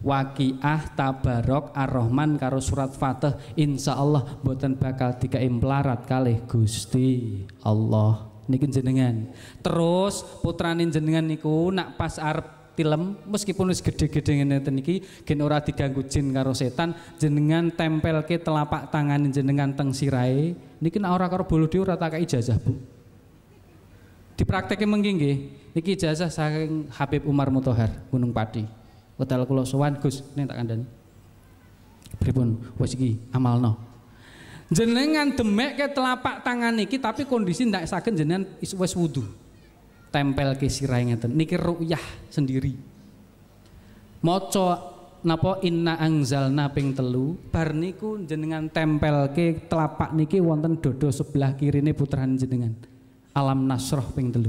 Wakiah Tabarok Ar-Rahman karo surat Fatih Insya Allah boten bakal tiga melarat kali Gusti Allah niki jenengan terus putrane jenengan niku nak pas arep tilem meskipun wis gede-gede ngene ten iki gen ora diganggu jin karo setan jenengan tempelke telapak tangan jenengan teng sirai. niki nak ora karo bolo ora tak ijazah Bu dipraktekke mengki nggih Niki jasa saking Habib Umar Mutohar Gunung Pati. Hotel Kulo sowan Gus ning tak kandhani. Pripun wis iki amalno. Jenengan demek ke telapak tangan niki tapi kondisi ndak saged jenengan wis wudu. Tempel ke sirahnya ngeten. Niki ruyah sendiri. Maca napa inna angzalna ping telu bar niku jenengan tempel ke telapak niki wonten dodo sebelah kirine putrane jenengan alam nasroh ping telu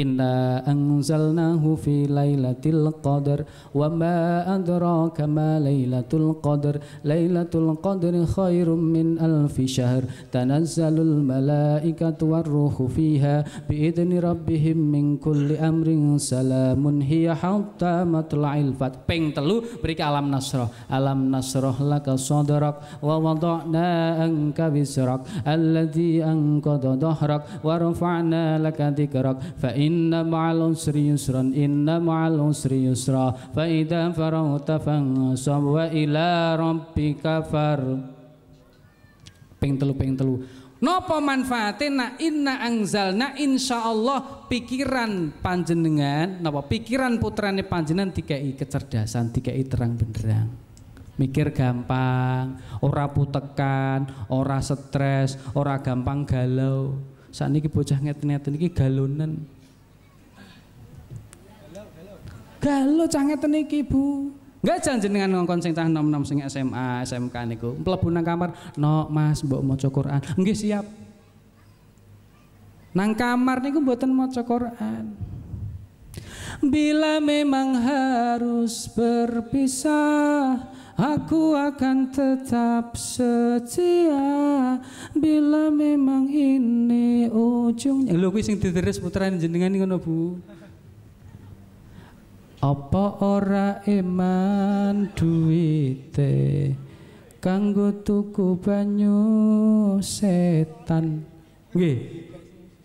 إنا أنزلناه في ليلة القدر وما أدراك ما ليلة القدر ليلة القدر خير من ألف شهر تنزل الملائكة والروح فيها بإذن ربهم من كل أمر سلام هي حتى مطلع الفتح بين تلو بريك ألم نصره ألم نصره لك صدرك ووضعنا أنك بسرك الذي أنقض ظهرك ورفعنا لك ذكرك فإن usri yusra inna ma'al usri yusra Fa idza فإذا fansab wa ila rabbika far ping telu ping telu Nopo manfaatnya na inna angzalna insya Allah pikiran panjenengan, napa pikiran putrane panjenengan dikai kecerdasan, dikai terang benderang. Mikir gampang, ora putekan, ora stres, ora gampang galau. Saat ini bocah ngeten-ngeten ini galonan. galo canggih teniki iki Bu Enggak dengan ngongkon sing tahan nom-nom sing SMA, SMK niku. Mlebu nang kamar, "No, Mas, mbok maca Quran." Nggih, siap. Nang kamar niku mboten maca Quran. Bila memang harus berpisah, aku akan tetap setia. Bila memang ini ujungnya. Lho kuwi sing diteres putra jenengan ngono, Bu. Apa ora eman duwite kanggo tuku banyu setan. Nggih.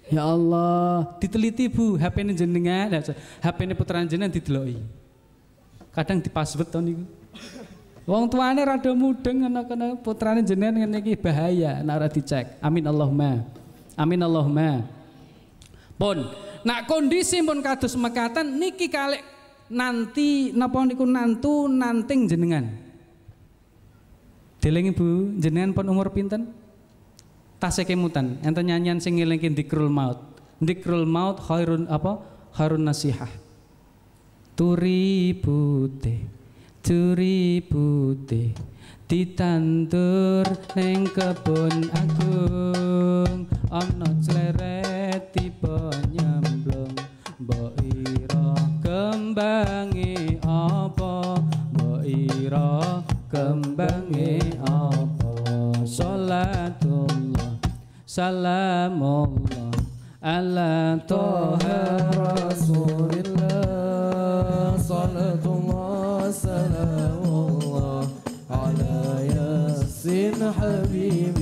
Ya Allah, diteliti Bu, HP-ne jenengan, ya, HP-ne putra jenengan dideloki. Kadang password to niku. Wong tuane rada mudeng anak kene putrane jenengan ngene iki bahaya nek ora dicek. Amin Allahumma. Amin Allahumma. Pun, nak kondisi pun kados mekatan niki kalek nanti napa niku nantu nanting jenengan. Deleng Ibu, jenengan pun umur pinten? Tasik kemutan, enten nyanyian sing ngelingke dikrul maut. Dikrul maut khairun apa? Harun nasihah. Turi putih, turi putih ditandur neng kebun agung ana cleret tipe nyam kembangi apa mbok ira kembangi apa salatullah salamullah ala toha rasulillah salatullah salamullah ala yasin habib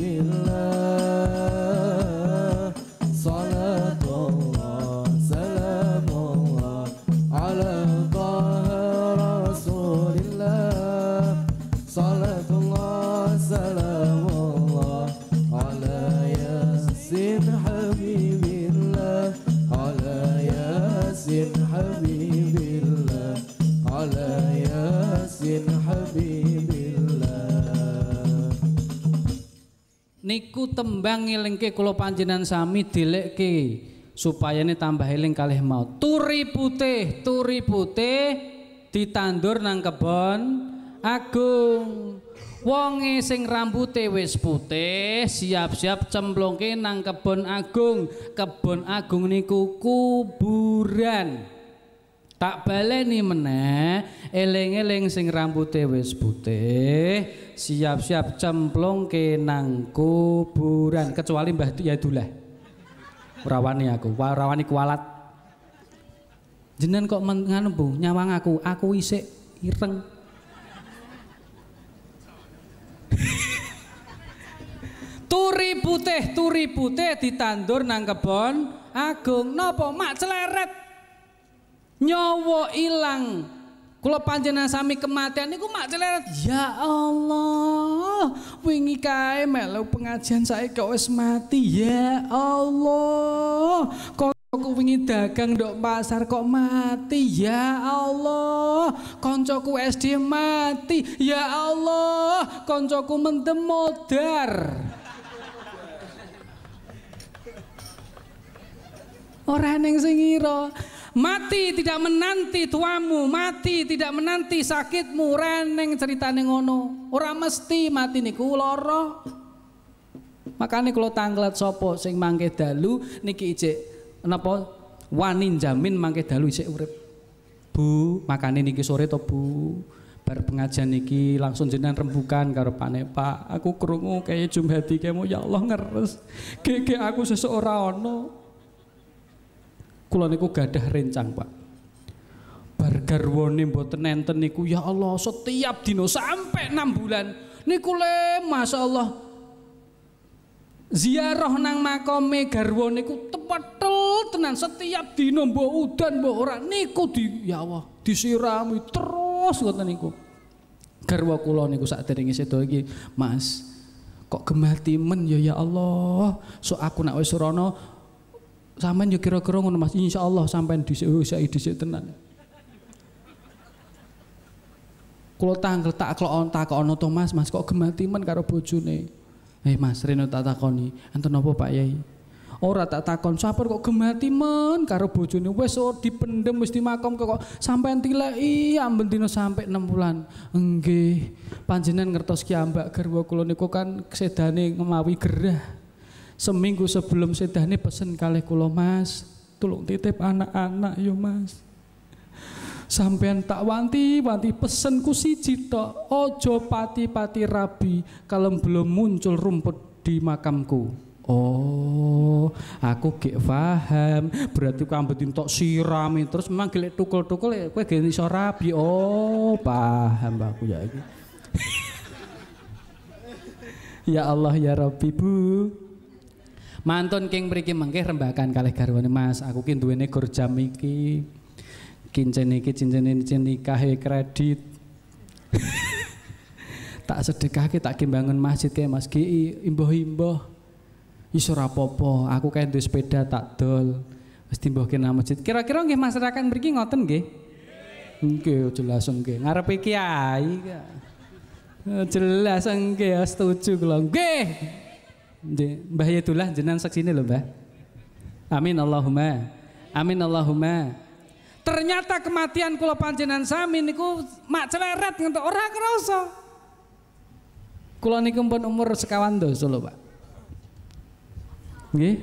niku tembang ngelingke kula panjenengan sami dilekke supaya ini tambah eling kalih mau turi putih turi putih ditandur nang kebon agung wonge sing rambute wis putih siap-siap cemplungke nang kebon agung kebon agung niku kuburan tak baleni meneh eling-eling sing rambut wis putih siap-siap cemplung ke nang kuburan kecuali Mbah Yaidullah rawani aku rawani kualat Jenen kok nganu Bu nyawang aku aku isik ireng turi putih turi putih ditandur nang kebon agung nopo mak celeret nyowo ilang kalau panjenengan sami kematian niku mak celeret. Ya Allah, wingi kae melu pengajian saya kok wis mati. Ya Allah, kok wingi dagang dok pasar kok mati. Ya Allah, koncoku SD mati. Ya Allah, koncoku mendem modar. Orang neng singiro. Mati tidak menanti tuamu, mati tidak menanti sakitmu, reneng ceritane ngono. Ora mesti mati niku lara. Makane kula tanglet sapa sing mangke dalu niki ije napa wani jamin mangke dalu isih urip. Bu, makane niki sore to, Bu? bar pengajian niki langsung jenengan rembukan karo Pak Pak. Aku krungu kaya jumhati kemu ya Allah ngeres. Gege aku sesuk ora Kula niku gadah rencang, Pak. Bar garwane mboten enten niku ya Allah setiap dino sampai 6 bulan niku le Masya Allah ziarah nang makome garwa niku tepat tenan setiap dino mbok udan mbok ora niku di ya Allah disirami terus ngoten niku garwa kula niku sakderenge sedo iki Mas kok gemati men ya ya Allah so aku nak wis rono Sampeyan yo kira-kira ngono Mas, insyaallah sampeyan dhisik usai dhisik tenan. Kula tangkel tak klokon kok ono Mas, Mas kok gemati men karo bojone. Eh Mas Reno tak takoni, enten napa Pak Yai? Ora tak takon, sapur kok gemati men karo bojone wis so, oh, dipendem wis dimakom kok sampean tileki amben dina sampe 6 bulan. Nggih, panjenengan ngertos ki ambak garwa kula niku kan sedane ngemawi gerah. Seminggu sebelum ini pesen kali kulo Mas, tulung titip anak-anak yo Mas. Sampean tak wanti-wanti pesenku si cito ojo pati-pati rabi kalau belum muncul rumput di makamku. Oh, aku gak paham. Berarti kambetin tok sirami terus memang gelek tukul-tukul ya gini gak so rabi. Oh, paham aku ya iki. ya Allah ya Rabbi Bu. Mantun king mriki mengke rembakan kalih garwane Mas, aku ki duwene gor jam iki. Kincen iki cincin cincin kredit. tak sedekah tak ki bangun masjid ke Mas Ki imboh-imboh. Iso popo aku kae tuh sepeda tak dol. Wis timbohke nang masjid. Kira-kira nggih masyarakat mriki ngoten nggih? Nggih, jelas nggih. ngarep kiai Jelas nggih, ya, setuju kula. Nggih. Mbah ya itulah jenang saksi ini loh Mbah. Amin Allahumma. Amin Allahumma. Ternyata kematian kula panjenengan sami niku mak celeret ngentuk ora kerasa. Kula niku pun umur sekawan dosa lho Pak. Nggih.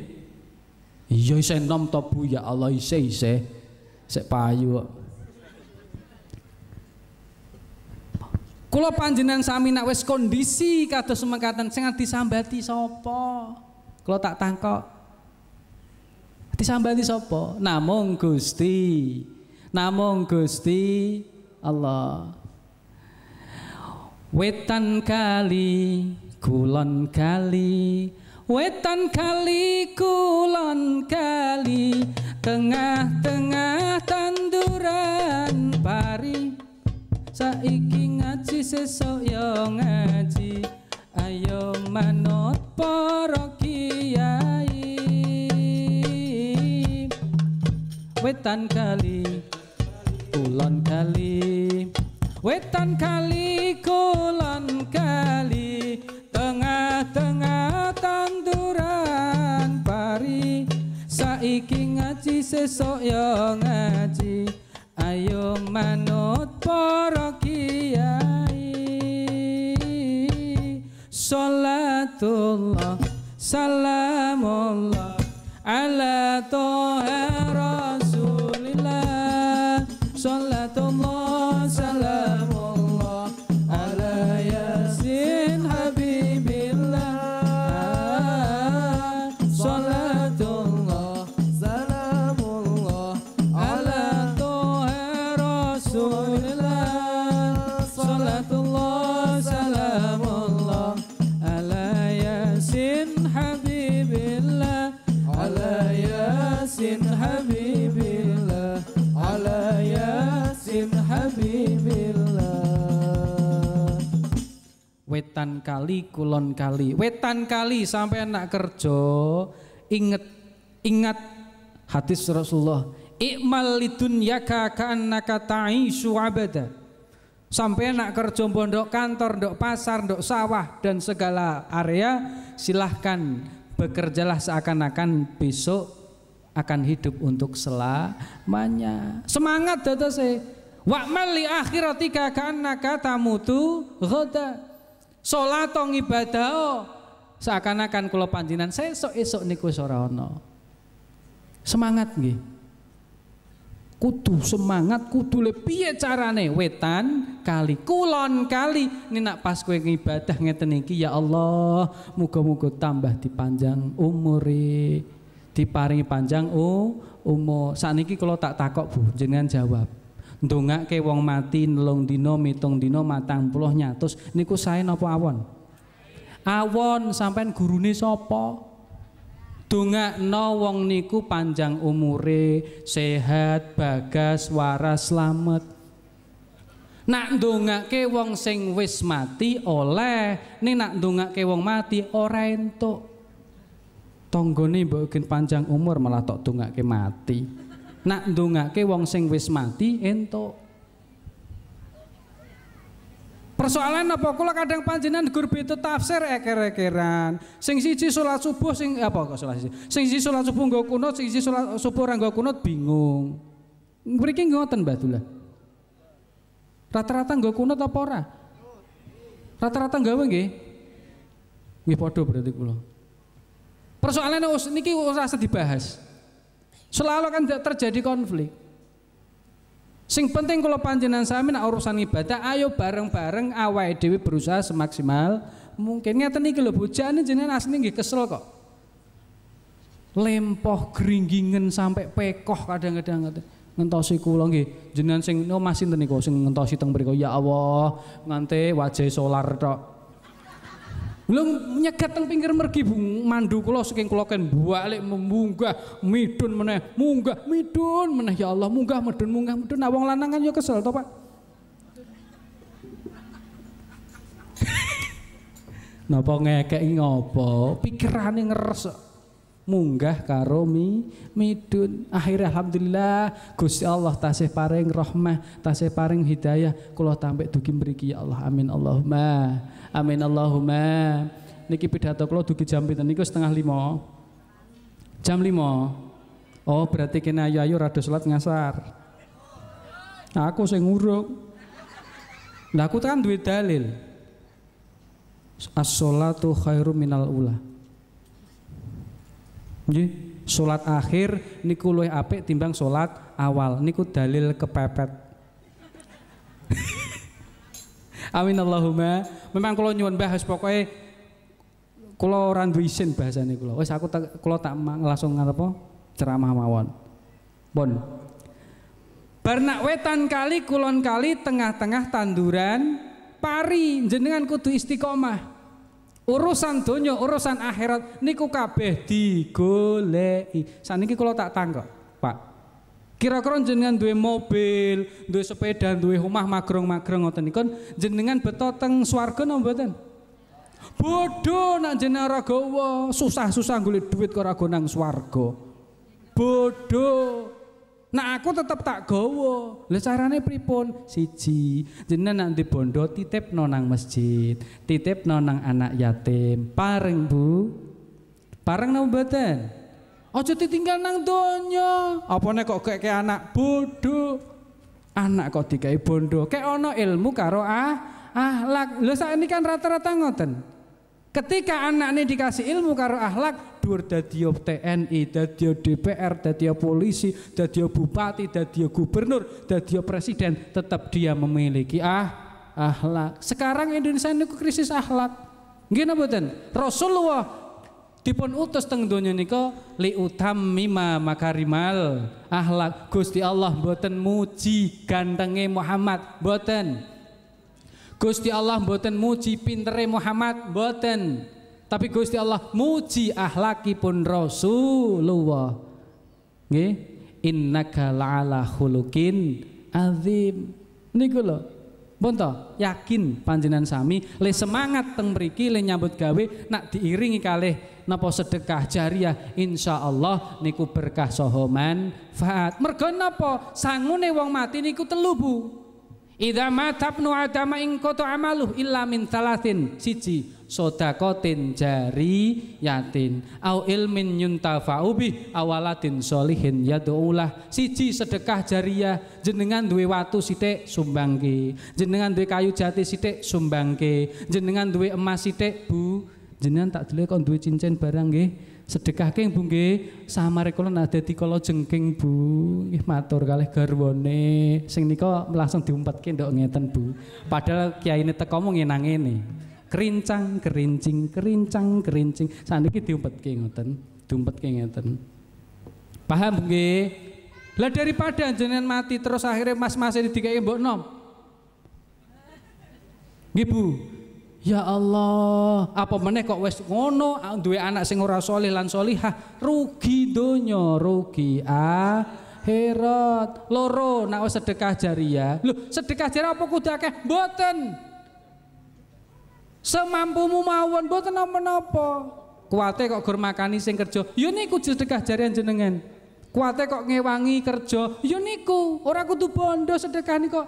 Iya isih nom tobu ya Allah isih isih. Sek payu Kula panjenengan sami nak wis kondisi kados semengkaten sing disambati sapa? Kula tak tangkok. Disambati sapa? Namung Gusti. Namung Gusti Allah. Wetan kali, kulon kali, wetan kali, kulon kali, tengah-tengah tanduran pari. saiki ngaji sesok yo ngaji ayo manut para kiai wetan kali kulon kali wetan kali kulon kali tengah-tengah tanduran pari saiki ngaji sesok yo ngaji ayung manut para kiai salatullah salamullah ala toha rasulillah salatullah wetan kali kulon kali wetan kali sampai anak kerja inget ingat hadis Rasulullah ikmal yaka ka'annaka ta'ishu abada sampai nak kerja pondok kantor, dok pasar, dok sawah dan segala area silahkan bekerjalah seakan-akan besok akan hidup untuk selamanya semangat data saya wakmal li akhiratika ka'annaka tamutu ghoda Salat ibadah oh, seakan-akan kula panjenengan sesuk esok niku wis ora ana. Semangat nggih. Kudu semangat, kudu le piye carane wetan kali kulon kali ini nak pas kowe ngibadah ngeten iki ya Allah, muga-muga tambah dipanjang umuri, e. Diparingi panjang oh umur. saat niki kalau tak takok Bu, jenengan jawab ndongake wong mati nelung dina mitung dina matang puluh nyatus niku sae napa awon awon sampean gurune sapa no wong niku panjang umure sehat bagas waras selamat. nak ke wong sing wis mati oleh Nih nak ke wong mati ora entuk tanggane mbok panjang umur malah tok ke mati Nak ndongake wong sing wis mati entuk. Persoalan apa kula kadang panjenengan gur beda tafsir eker-ekeran. Sing siji salat subuh sing apa kok salat siji. Sing siji salat subuh nggo kunut, sing siji salat subuh ora nggo kunut bingung. Mriki ngoten Mbak Dula. Rata-rata nggo kunut apa ora? Rata-rata nggawe nggih. Nggih padha berarti kula. Persoalannya niki ora usah dibahas. Selalu akan terjadi konflik. Sing penting kalau panjenengan sami nak urusan ibadah, ayo bareng-bareng awai dewi berusaha semaksimal mungkin. Ngeten iki lho bojane jenengan asline nggih kesel kok. Lempoh gringgingen sampai pekoh kadang-kadang ngentosi kula nggih. Jenengan sing no masih niku sing ngentosi teng mriku ya Allah, ngante wajah solar tok. Belum nyegat teng pinggir mergi mandu kula saking kula ken balik munggah midun meneh, munggah midun meneh ya Allah, munggah medun munggah medun nah wong lanang kan ya kesel to, Pak. Napa ngekek ngopo? Pikirane ngeresek munggah karomi mi midun akhirnya alhamdulillah Gusti Allah tasih paring rahmah tasih paring hidayah kula tampik dugi mriki ya Allah amin Allahumma amin Allahumma niki pidato kula dugi jam pinten niku setengah lima jam lima oh berarti kena ayu ayu rada salat ngasar nah, aku sing nguruk nah aku kan duit dalil as-salatu khairu minal ulah Nggih, salat akhir niku luwih apik timbang salat awal. Niku dalil kepepet. Amin Allahumma. Memang kalau nyuwun bahas pokoknya kalau orang isin bahasane kula. Wis aku kula tak langsung ngapa ceramah mawon. Bon. Bernak wetan kali kulon kali tengah-tengah tanduran pari jenengan kudu istiqomah. Urusan donya, urusan akhirat niku kabeh digoleki. Saniki kula tak tangkep, Pak. Kira-kira jenengan duwe mobil, duwe sepeda, duwe rumah magrong-magrong ngoten niku jenengan beto teng swarga napa mboten? Bodoh nak jenengan ora gawa, susah-susah golek duit kok ora nang swarga. Bodoh. Nah aku tetap tak gowo. Lho carane pripun? Siji, jenengan di bondo titip nonang masjid, titip nonang anak yatim. Pareng Bu. Pareng napa mboten? Aja ditinggal nang donya. Apa nek kok kayak anak bodoh? Anak kok dikai bondo. Kek ono ilmu karo ah ahlak. Lho ini kan rata-rata ngoten. Ketika anak anaknya dikasih ilmu karo akhlak, dur dadi TNI, dadi DPR, dadi polisi, dadi bupati, dadi gubernur, dadi presiden, tetap dia memiliki ah akhlak. Sekarang Indonesia ini krisis akhlak. Gimana buatan? Rasulullah dipun utus teng donya utam mima makarimal akhlak. Gusti Allah buatan muji gantengnya Muhammad, buatan. Gusti Allah mboten muji pintere Muhammad mboten. Tapi Gusti Allah muji akhlakipun Rasulullah. Nggih, innaka la'ala khuluqin azim. Niku lho. Bonto, yakin panjenan sami le semangat teng mriki le nyambut gawe nak diiringi kalih napa sedekah jariah insyaallah niku berkah saha manfaat. Mergo napa sangune wong mati niku telu Bu. Idza mata ibnu adama ing koto amaluh illa min salatin siji sodakotin jari yatin au ilmin yuntafa'u bi awalatin solihin yad'ulah siji sedekah jariah jenengan duwe watu sithik sumbangke jenengan duwe kayu jati sithik sumbangke jenengan duwe emas sithik Bu jenengan tak delok kon duwe cincin barang nggih sedekah keng Bu nggih samare kula dadi kala jengking Bu nggih matur kalih garwane sing nika langsung diumpetke ndok ngeten Bu padahal kiai teko mung ngenang ngene kerincang kerincing kerincang kerincing saniki diumpetke ngoten diumpetke ngeten paham Bu nggih lah daripada jenengan mati terus akhirnya mas-mas ini dikai mbok nom ibu Ya Allah, apa meneh kok wis ngono duwe anak sing ora soleh lan solihah, rugi donya, rugi akhirat. Loro naos sedekah jariah. Lho, sedekah jariah apa kudu akeh? Mboten. Semampumu mawon mboten napa-napa. Kuwate kok gur makani sing kerja, ya niku sedekah jariah jenengan. Kuwate kok ngewangi kerja, ya niku. Ora kudu bondo sedekah niku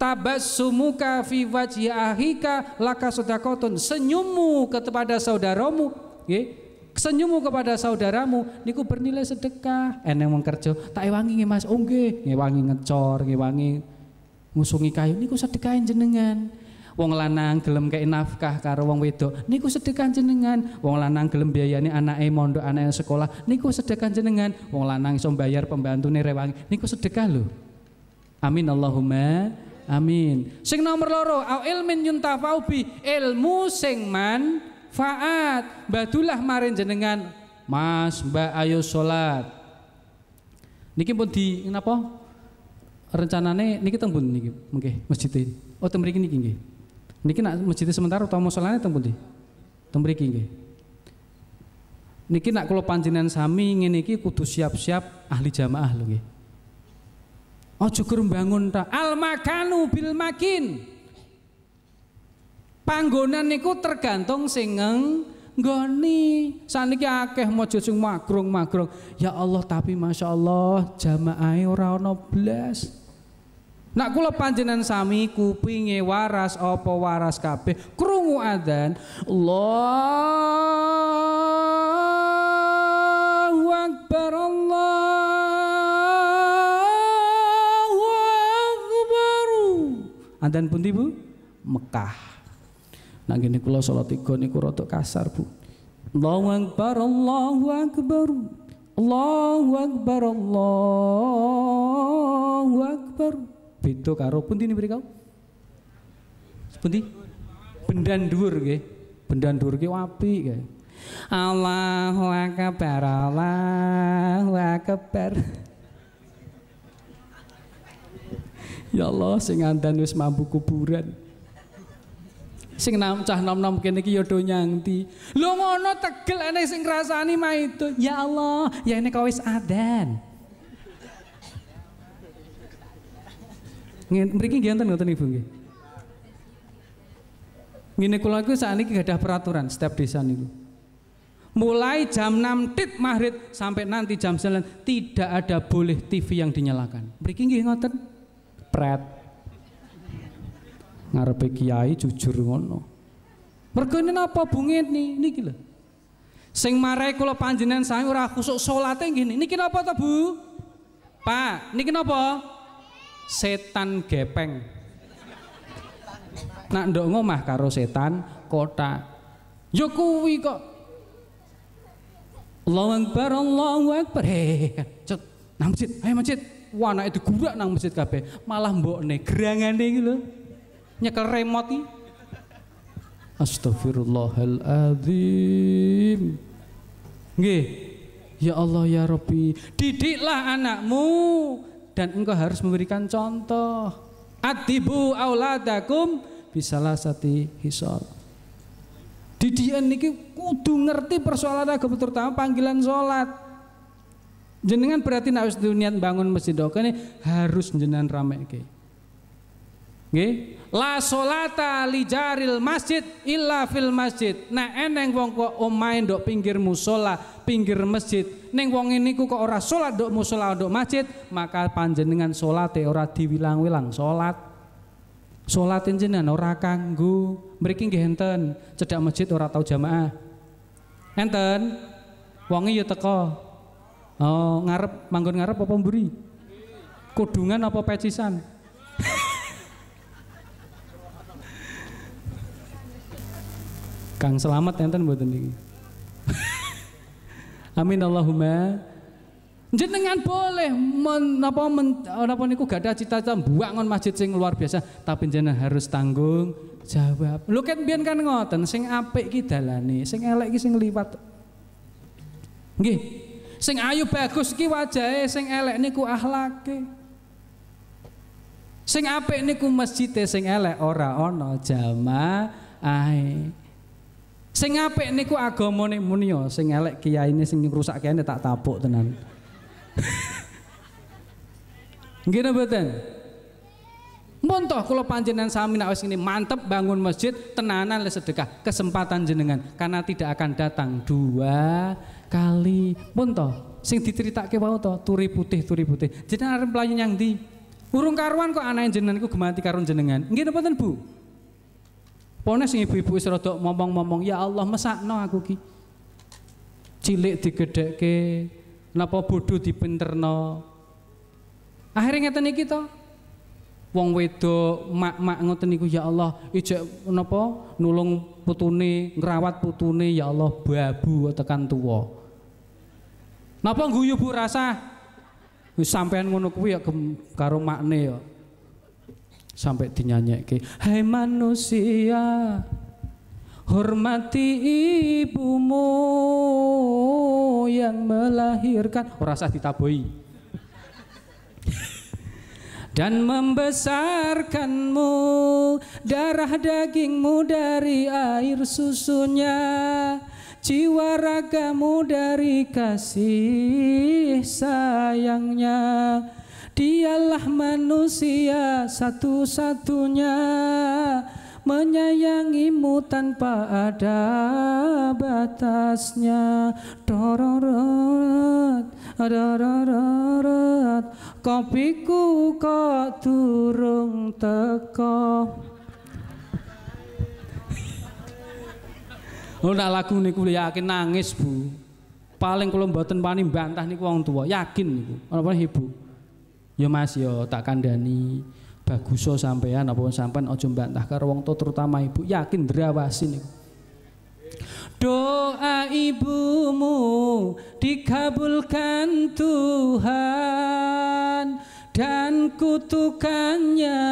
tabas sumuka fi wajhi ahika laka koton senyummu kepada saudaramu nggih senyummu kepada saudaramu niku bernilai sedekah eneng wong kerja tak ewangi nggih Mas oh nggih ngewangi ngecor ngewangi ngusungi kayu niku sedekah jenengan wong lanang gelem kayak nafkah karo wong wedok niku sedekah jenengan wong lanang gelem biayane anake mondok anake sekolah niku sedekah jenengan wong lanang iso pembantu pembantune rewangi niku sedekah lho amin Allahumma Amin. Sing nomor loro, au ilmin yuntafau bi, ilmu sing manfaat. Badulah marin jenengan, Mas, Mbak ayo solat. Niki pun di napa? Rencanane niki tembun pun niki mungkin masjid. Oh tembri mriki niki nggih. Niki nak masjid sementara utama musolane tembun di? Tembri mriki nggih. Niki nak kalau panjinan sami ngene iki kudu siap-siap ahli jamaah lho nggih. Ojo gur bangun ta. Al makanu bil makin. Panggonan niku tergantung sing nggoni. Saniki akeh mojo sing magrung-magrung. Ya Allah tapi Masya Allah jamaah ora ana blas. Nak kula panjenan sami kupinge waras apa waras kabeh krungu adzan Allah Anda pun tiba Mekah. Nah gini kulo salat tiga niku rotok kasar Bu. Allahu akbar, Allahu akbar. Allahu akbar, Allahu akbar. Beda karo pun ini beri kau? Seperti Bendan dur nggih. Bendan dur ki wapi nggih. Allahu akbar, Allahu akbar. ya Allah sing andan wis mampu kuburan sing nam cah nom nom kene iki ya do nyanti lho ngono tegel ene sing ngrasani mah itu ya Allah ya ini kau wis adan mriki nggih enten ngoten Ibu nggih Ngene kula iku sakniki gadah peraturan setiap desa niku. Mulai jam 6 tit maghrib sampai nanti jam 9 tidak ada boleh TV yang dinyalakan. Mriki nggih ngoten pret ngarepe kiai jujur ngono mergo ini napa bunget nih niki lho sing marai kula panjenengan sami ora khusuk salate gini. niki kenapa tuh Bu Pak niki kenapa? setan gepeng nak ndok ngomah karo setan kota ya kuwi kok Allahu Akbar, Allahu Akbar. Hei, cet, masjid, ayo masjid itu gurak nang masjid kape malah ne gerangan nih gitu Nyekel remote iki. Astaghfirullahaladzim Nggih. Ya Allah ya Rabbi, didiklah anakmu dan engkau harus memberikan contoh. Adibu auladakum bisalah sati hisol. Didikan niki kudu ngerti persoalan agama terutama panggilan sholat Jenengan berarti nak niat bangun masjid doke ini harus jenengan ramai, ke. Nggih, la solata li jaril masjid illa fil masjid. Nah eneng wong kok omain dok pinggir musola, pinggir masjid. Neng wong ini ku kok ora solat dok musola dok masjid, maka panjenengan salate ora diwilang-wilang Solat ini jenengan ora kanggu breaking nggih enten, cedak masjid ora tau jamaah. Enten. wongi iyo teko, Oh, ngarep manggon ngarep apa mburi? Kudungan apa pecisan? Kang selamat enten mboten niki. Amin Allahumma. Jenengan boleh men, apa men, apa niku gak ada cita-cita buangon masjid sing luar biasa, tapi jenengan harus tanggung jawab. Lu kan kan ngoten, sing apik ki dalane, sing elek ki sing liwat. Nggih, Sing ayu bagus ki wajahe, sing elek niku akhlake. Sing apik niku masjide, sing elek ora ana ai. Sing apik niku agamane munya, sing elek kiyaine sing rusak kiyaine tak tapuk tenan. Nggih mboten? Montoh kalau panjenengan sami nak wis mantep bangun masjid tenanan le sedekah kesempatan jenengan karena tidak akan datang dua kali pun toh sing diteritake wau toh turi putih turi putih jadi arep mlayu yang di urung karuan kok anake jenengan iku gemati karun jenengan nggih napa ten Bu Pone sing ibu-ibu wis rada ngomong-ngomong ya Allah no aku ki cilik digedhekke napa bodho no. akhirnya ngeten iki toh wong wedo mak-mak ngoten niku ya Allah ijek nopo, nulung putune ngrawat putune ya Allah babu tekan tuwo Napa guyu Bu rasa? Wis sampean ngono kuwi ya karo makne ya. Sampai dinyanyikke, "Hai hey manusia, hormati ibumu yang melahirkan." Ora usah ditaboi. dan membesarkanmu darah dagingmu dari air susunya jiwa ragamu dari kasih sayangnya Dialah manusia satu-satunya menyayangimu tanpa ada batasnya dororot dororot kopiku kok turung tekoh Lho nak lagu niku yakin nangis, Bu. Paling kula mboten pani bantah niku wong tua, yakin niku. Apa Ibu? Ya Mas ya tak kandhani baguso oh sampean apa sampean aja mbantah karo wong tua terutama ibu, yakin drawasi niku. Doa ibumu dikabulkan Tuhan dan kutukannya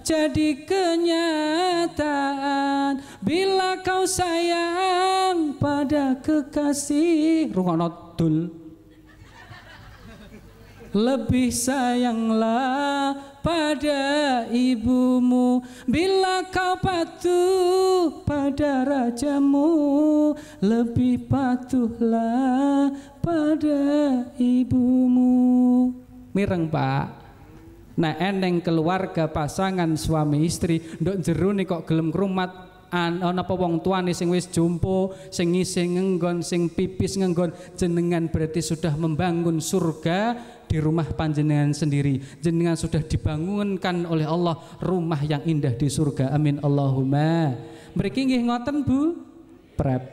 jadi kenyataan Bila kau sayang pada kekasih Rungonotul dul Lebih sayanglah pada ibumu Bila kau patuh pada rajamu Lebih patuhlah pada ibumu Mireng pak Nah eneng keluarga pasangan suami istri dok jeruni kok gelem kerumat ana apa wong tuane sing wis jompo, sing ngisi ngenggon, sing pipis ngenggon, jenengan berarti sudah membangun surga di rumah panjenengan sendiri. Jenengan sudah dibangunkan oleh Allah rumah yang indah di surga. Amin Allahumma. Mriki nggih ngoten, Bu. Prep.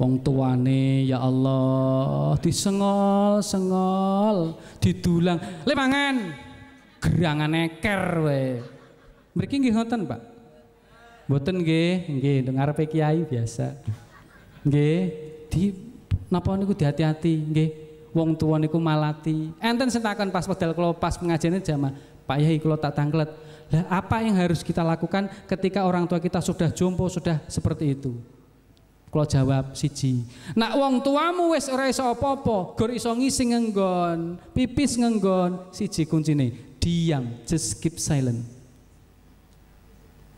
Wong tuane ya Allah disengol-sengol, didulang, lemangan gerangan eker weh mereka nggih ngoten, Pak. Mboten nggih, nggih pe kiai biasa. Nggih, di napa niku dihati-hati, nggih. Wong tuwa niku malati. Enten setakan pas pedal kalau pas pengajiannya jamaah. Pak Yai kalau tak tangklet. Lah apa yang harus kita lakukan ketika orang tua kita sudah jompo, sudah seperti itu? Kalau jawab siji. Nak wong tuamu wis ora iso apa-apa, gor iso ngisi pipis ngenggon, siji kuncine diam, just keep silent.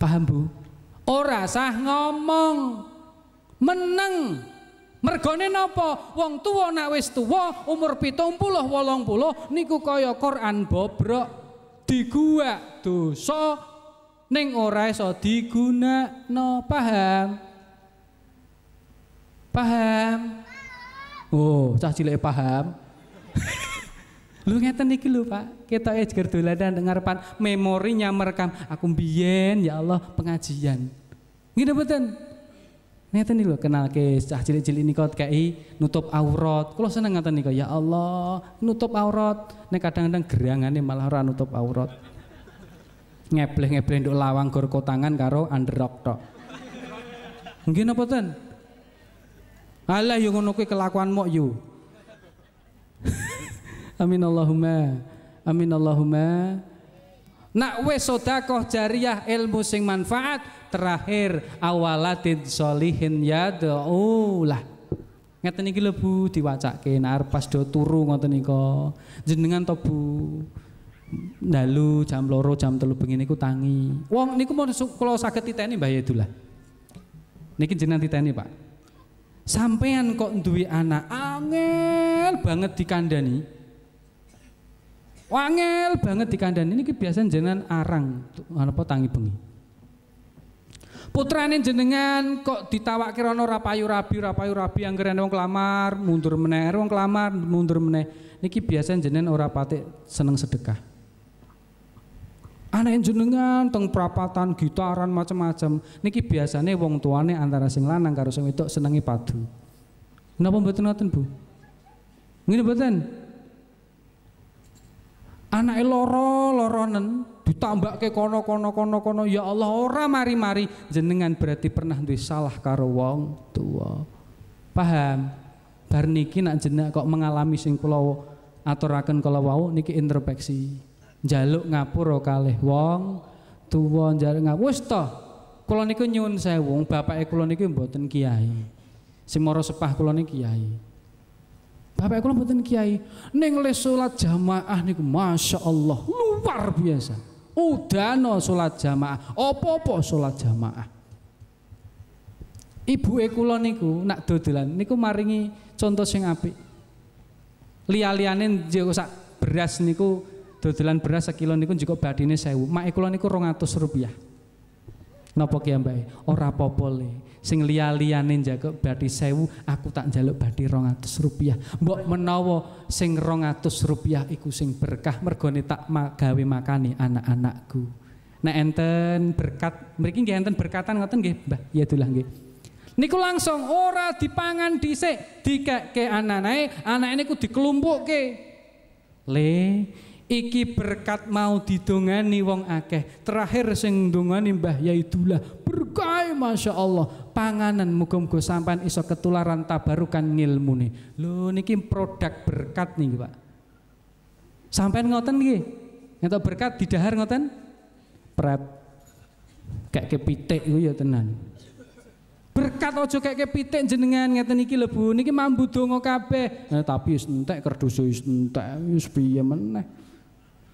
Paham Bu? Ora sah ngomong. Meneng. Mergone nopo Wong tua nak wis tua umur 70 puluh niku kaya Quran bobrok digua dosa ning ora iso no paham? Paham? Oh, cah cilik paham. Lu ngeten iki lho Pak, kita ejer dolanan ngarepan memorinya merekam aku biyen ya Allah pengajian. Nggih mboten? Ngeten iki lho kenal ke cah cilik-cilik kau kei nutup aurat. Kulo seneng ngeten niko ya Allah, nutup aurat. Nek kadang-kadang gerangane malah ora nutup aurat. Ngebleh-ngebleh nduk lawang gor kotangan karo underok tok. Nggih napa ten? Alah yo ya ngono kuwi kelakuanmu yo. Amin Allahumma. Amin Allahumma. Nak wis sodakoh jariah ilmu sing manfaat terakhir awalatin solihin ya do'ulah. Ngeten iki lho Bu diwacake nar pas do turu ngoten nika. Jenengan to Bu. Dalu jam loro jam telu bengi niku tangi. Wong niku mau kula saged titeni Mbah Yedulah. Niki jenengan titeni Pak. Sampean kok duwe anak angel banget dikandani. Wangel banget di kandang ini kebiasaan jenengan arang anu apa tangi bengi. Putrane jenengan kok ditawak kirono rapayu rabi rapayu rabi yang keren wong kelamar mundur meneh wong kelamar mundur meneh niki biasa jenengan ora patik seneng sedekah. Anak jenengan teng perapatan gitaran macam-macam niki biasanya wong tuane antara sing lanang karo sing wedok senengi padu. Kenapa mboten noten Bu? Ngene mboten? Anak e loro loronen ke kono kono kono kono ya Allah ora mari-mari jenengan berarti pernah duwe salah karo wong tua paham bar niki nak jenak kok mengalami sing kula aturaken kala wau niki introspeksi njaluk ngapura kalih wong tuwa njaluk ngapura wis to kula niku nyuwun sewu bapake kula niki mboten kiai sing mara sepah kula niki kiai Bapak kula mboten kiai, ning le salat jamaah niku Masya Allah luar biasa. Udano salat jamaah, opo opo salat jamaah. Ibu kula niku nak dodolan niku maringi contoh sing apik. lia liyane jago sak beras niku dodolan beras sekilo niku juga badine sewu. Mak kula niku 200 rupiah. Napa ki mbake? Ora apa-apa sing lia liyane jago badi sewu aku tak njaluk badi rongatus rupiah mbok menawa sing rongatus rupiah iku sing berkah mergone tak gawe makani anak-anakku nah, enten berkat mriki nggih enten berkatan ngoten nggih Mbah ya dulah nggih niku langsung ora dipangan dhisik dikeke anak ini nah, anake niku dikelumpukke le iki berkat mau didongani wong akeh terakhir sing ndongani Mbah Yaidullah berkah Masya Allah panganan muga-muga iso ketularan tabarukan ngilmu nih lu niki produk berkat nih Pak sampai ngoten nih ngetok berkat di dahar ngoten prep kayak kepite gue ya tenan berkat ojo kayak kepite jenengan ngeten niki lebu niki mambu dongo kape nah, eh, tapi wis entek kerdus wis entek mana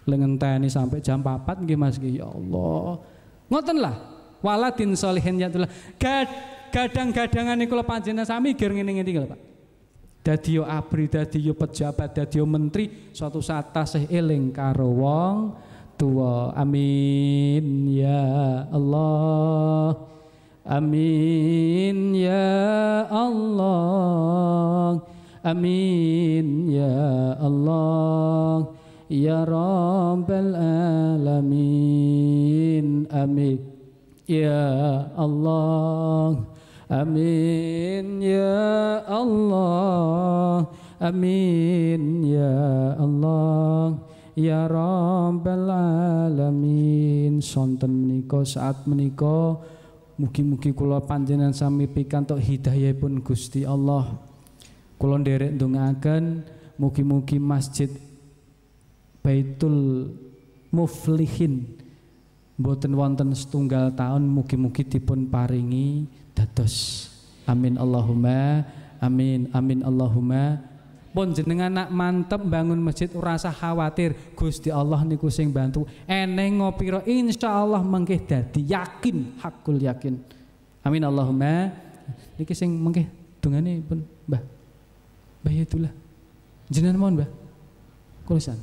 lengan meneh sampai jam 4 nggih Mas ya Allah ngoten lah waladin solihin yatullah gadang-gadangan kula panjenengan sami gir ngene-ngene iki lho Pak dadi yo abri dadi pejabat dadi menteri suatu saat tasih eling karo wong tuwa amin ya Allah amin ya Allah amin ya Allah ya rabbal alamin amin Ya Allah Amin Ya Allah Amin Ya Allah Ya Rabbal Alamin Sonten menika saat menika Mugi-mugi kula panjenengan sami pikantuk pun Gusti Allah Kula nderek ndongaaken mugi-mugi masjid Baitul Muflihin boten wonten setunggal tahun mugi-mugi dipun paringi dados amin Allahumma amin amin Allahumma pun jenengan nak mantep bangun masjid rasa khawatir Gusti Allah niku sing bantu eneng ngopiro insya Allah mengkeh dadi yakin hakul yakin amin Allahumma niki sing mengkeh dungane pun mbah mbah itulah jenengan mohon mbah kulisan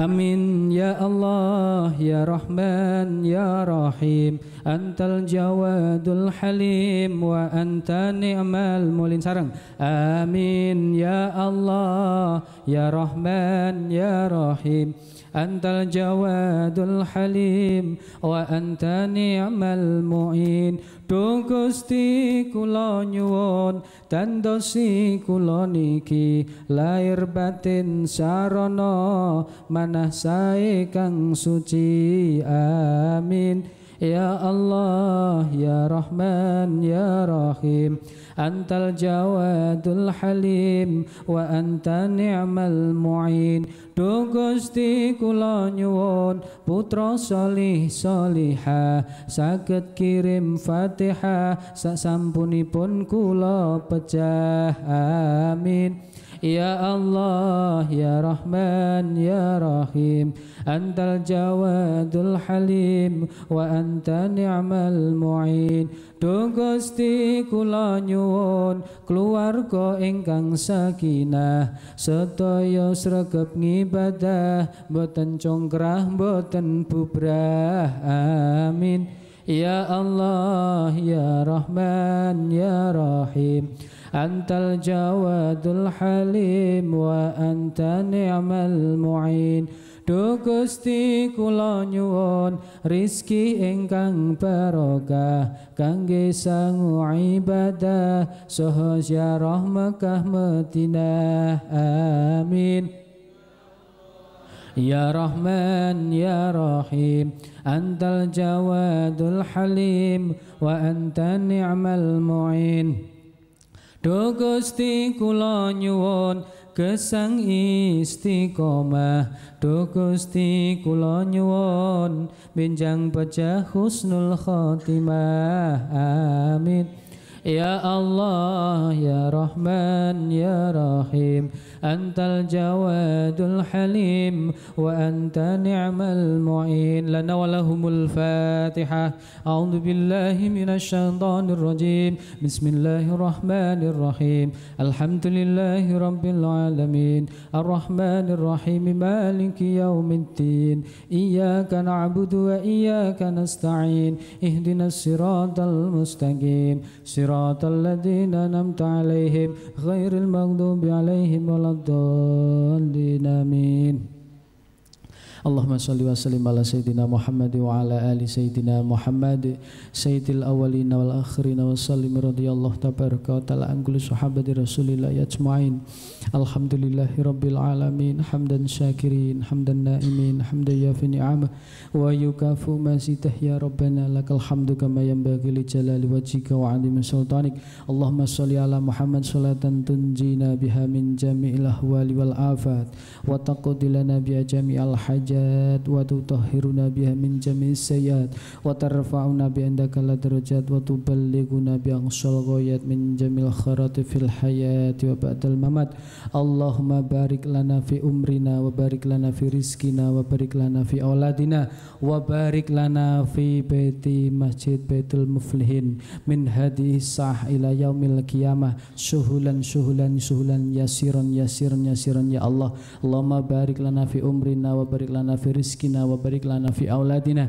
أمين يا الله يا رحمن يا رحيم أنت الجواد الحليم وأنت نعم المولين سارن آمين يا الله يا رحمن يا رحيم antal jawadul halim wa anta ni'mal mu'in Dung Gusti kula nyuwun dandosi kula niki lahir batin sarana manah sae kang suci amin Ya Allah Ya Rahman Ya Rahim Antal Jawadul Halim Wa anta ni'mal mu'in Do Gusti kula nyuwun putra solih soliha saged kirim Fatihah sasampunipun kula pecah amin Ya Ya Ya Ya Ya Rahim Antal Jawadul Halim Wa Anta Ni'mal Mu'in Gusti kula nyuwun keluarga ingkang sakinah Setoyo sregep ngibadah boten congkrah boten bubrah amin Ya Allah, Ya Rahman, Ya Rahim antal jawadul halim wa anta ni'mal mu'in Duh Gusti kula nyuwun rizki ingkang barokah kangge sangu ibadah saha ziarah Mekah Madinah amin Ya Rahman Ya Rahim Antal Jawadul Halim Wa anta ni'mal mu'in Do Gusti kula nyuwun gesang istiqomah Do kula nyuwun binjang pecah husnul khotimah amin Ya Allah ya Rahman ya Rahim أنت الجواد الحليم وأنت نعم المعين لنا ولهم الفاتحة أعوذ بالله من الشيطان الرجيم بسم الله الرحمن الرحيم الحمد لله رب العالمين الرحمن الرحيم مالك يوم الدين إياك نعبد وإياك نستعين اهدنا الصراط المستقيم صراط الذين نمت عليهم غير المغضوب عليهم ولا الضالين آمين Allahumma salli wa sallim ala sayyidina Muhammad wa ala ali sayyidina Muhammad sayyidil awwalin wal akhirin wa sallim radhiyallahu tabaraka wa ta'ala angkul sahabati Rasulillah yajma'in Alhamdulillahi rabbil alamin hamdan syakirin hamdan naimin hamdan yafi ni'amah wa yukafu masitah ya rabbana lakal hamdu kama yanbaghi li jalali wajhika wa azimi sultanik Allahumma salli ala Muhammad salatan tunjina biha min jami'il ahwali wal afat wa taqdilana bi jami'al hajat درجات وتطهرنا بها من جميع السيئات وترفعنا بأندك درجات وتبلغنا بأقصى الغايات من جميع الخيرات في الحياة وبعد الممات اللهم بارك لنا في أمرنا وبارك لنا في رزقنا وبارك لنا في أولادنا wa barik lana fi baiti masjid Baitul Muflihin min hadhihi sah ila yaumil qiyamah suhulan suhulan suhulan yasiran yasiran yasiran ya Allah Allahumma barik lana fi umrina wa barik lana fi rizkina wa barik lana fi auladina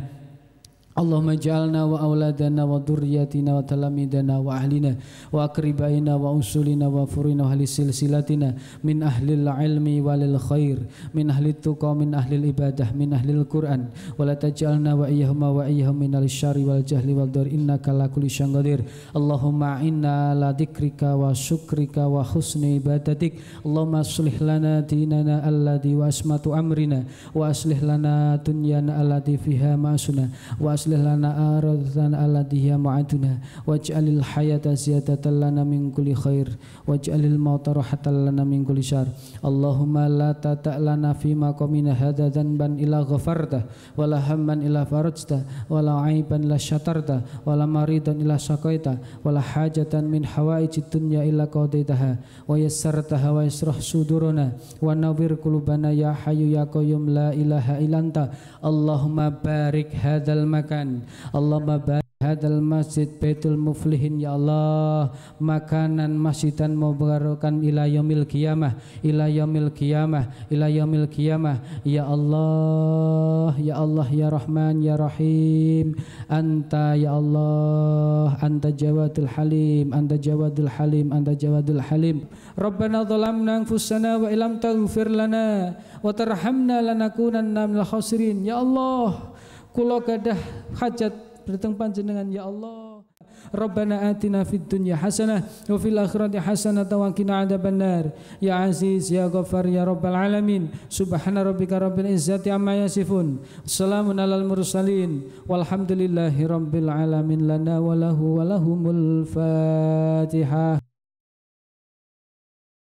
اللهم اجعلنا وأولادنا وذرياتنا وتلاميذنا وأهلنا وأقربائنا وأصولنا وفرنا وأهل سلسلتنا من أهل العلم والخير من أهل التقى من أهل الإبادة من أهل القرآن ولا تجعلنا وإياهما وإياهم من الشر والجهل والدر إنك على كل شيء قدير اللهم إنا على ذكرك وشكرك وحسن عبادتك اللهم أصلح لنا ديننا الذي وأسمة أمرنا وأصلح لنا دنيانا التي فيها معاشنا وأصلح وأصلح لنا آرزنا التي هي معادنا واجعل الحياة زيادة لنا من كل خير واجعل الموت راحة لنا من كل شر اللهم لا تدع لنا في مقامنا هذا ذنبا إلا غفرته ولا هما إلا فرجته ولا عيبا إلا شطرته ولا مريضا إلا شقيته ولا حاجة من حوائج الدنيا إلا قضيتها ويسرتها ويشرح صدورنا ونور قلوبنا يا حي يا قيوم لا إله إلا أنت اللهم بارك هذا المكان makan Allahumma barik hadal masjid baitul muflihin ya Allah makanan masjidan mubarakan ila yaumil qiyamah ila yaumil qiyamah ila yaumil qiyamah ya Allah ya Allah ya Rahman ya Rahim anta ya Allah anta jawadul halim anta jawadul halim anta jawadul halim Rabbana zalamna anfusana wa ilam taghfir lana wa tarhamna lanakunanna minal khasirin ya Allah Kulo gadah hajat datang panjenengan ya Allah. Rabbana atina fid dunya hasanah wa fil akhirati hasanah wa qina adzabannar. Ya Aziz ya Ghaffar ya Rabbal alamin. Subhana rabbika rabbil izzati amma yasifun. Salamun alal mursalin. Walhamdulillahi rabbil alamin lana wa lahu wa lahumul fatihah.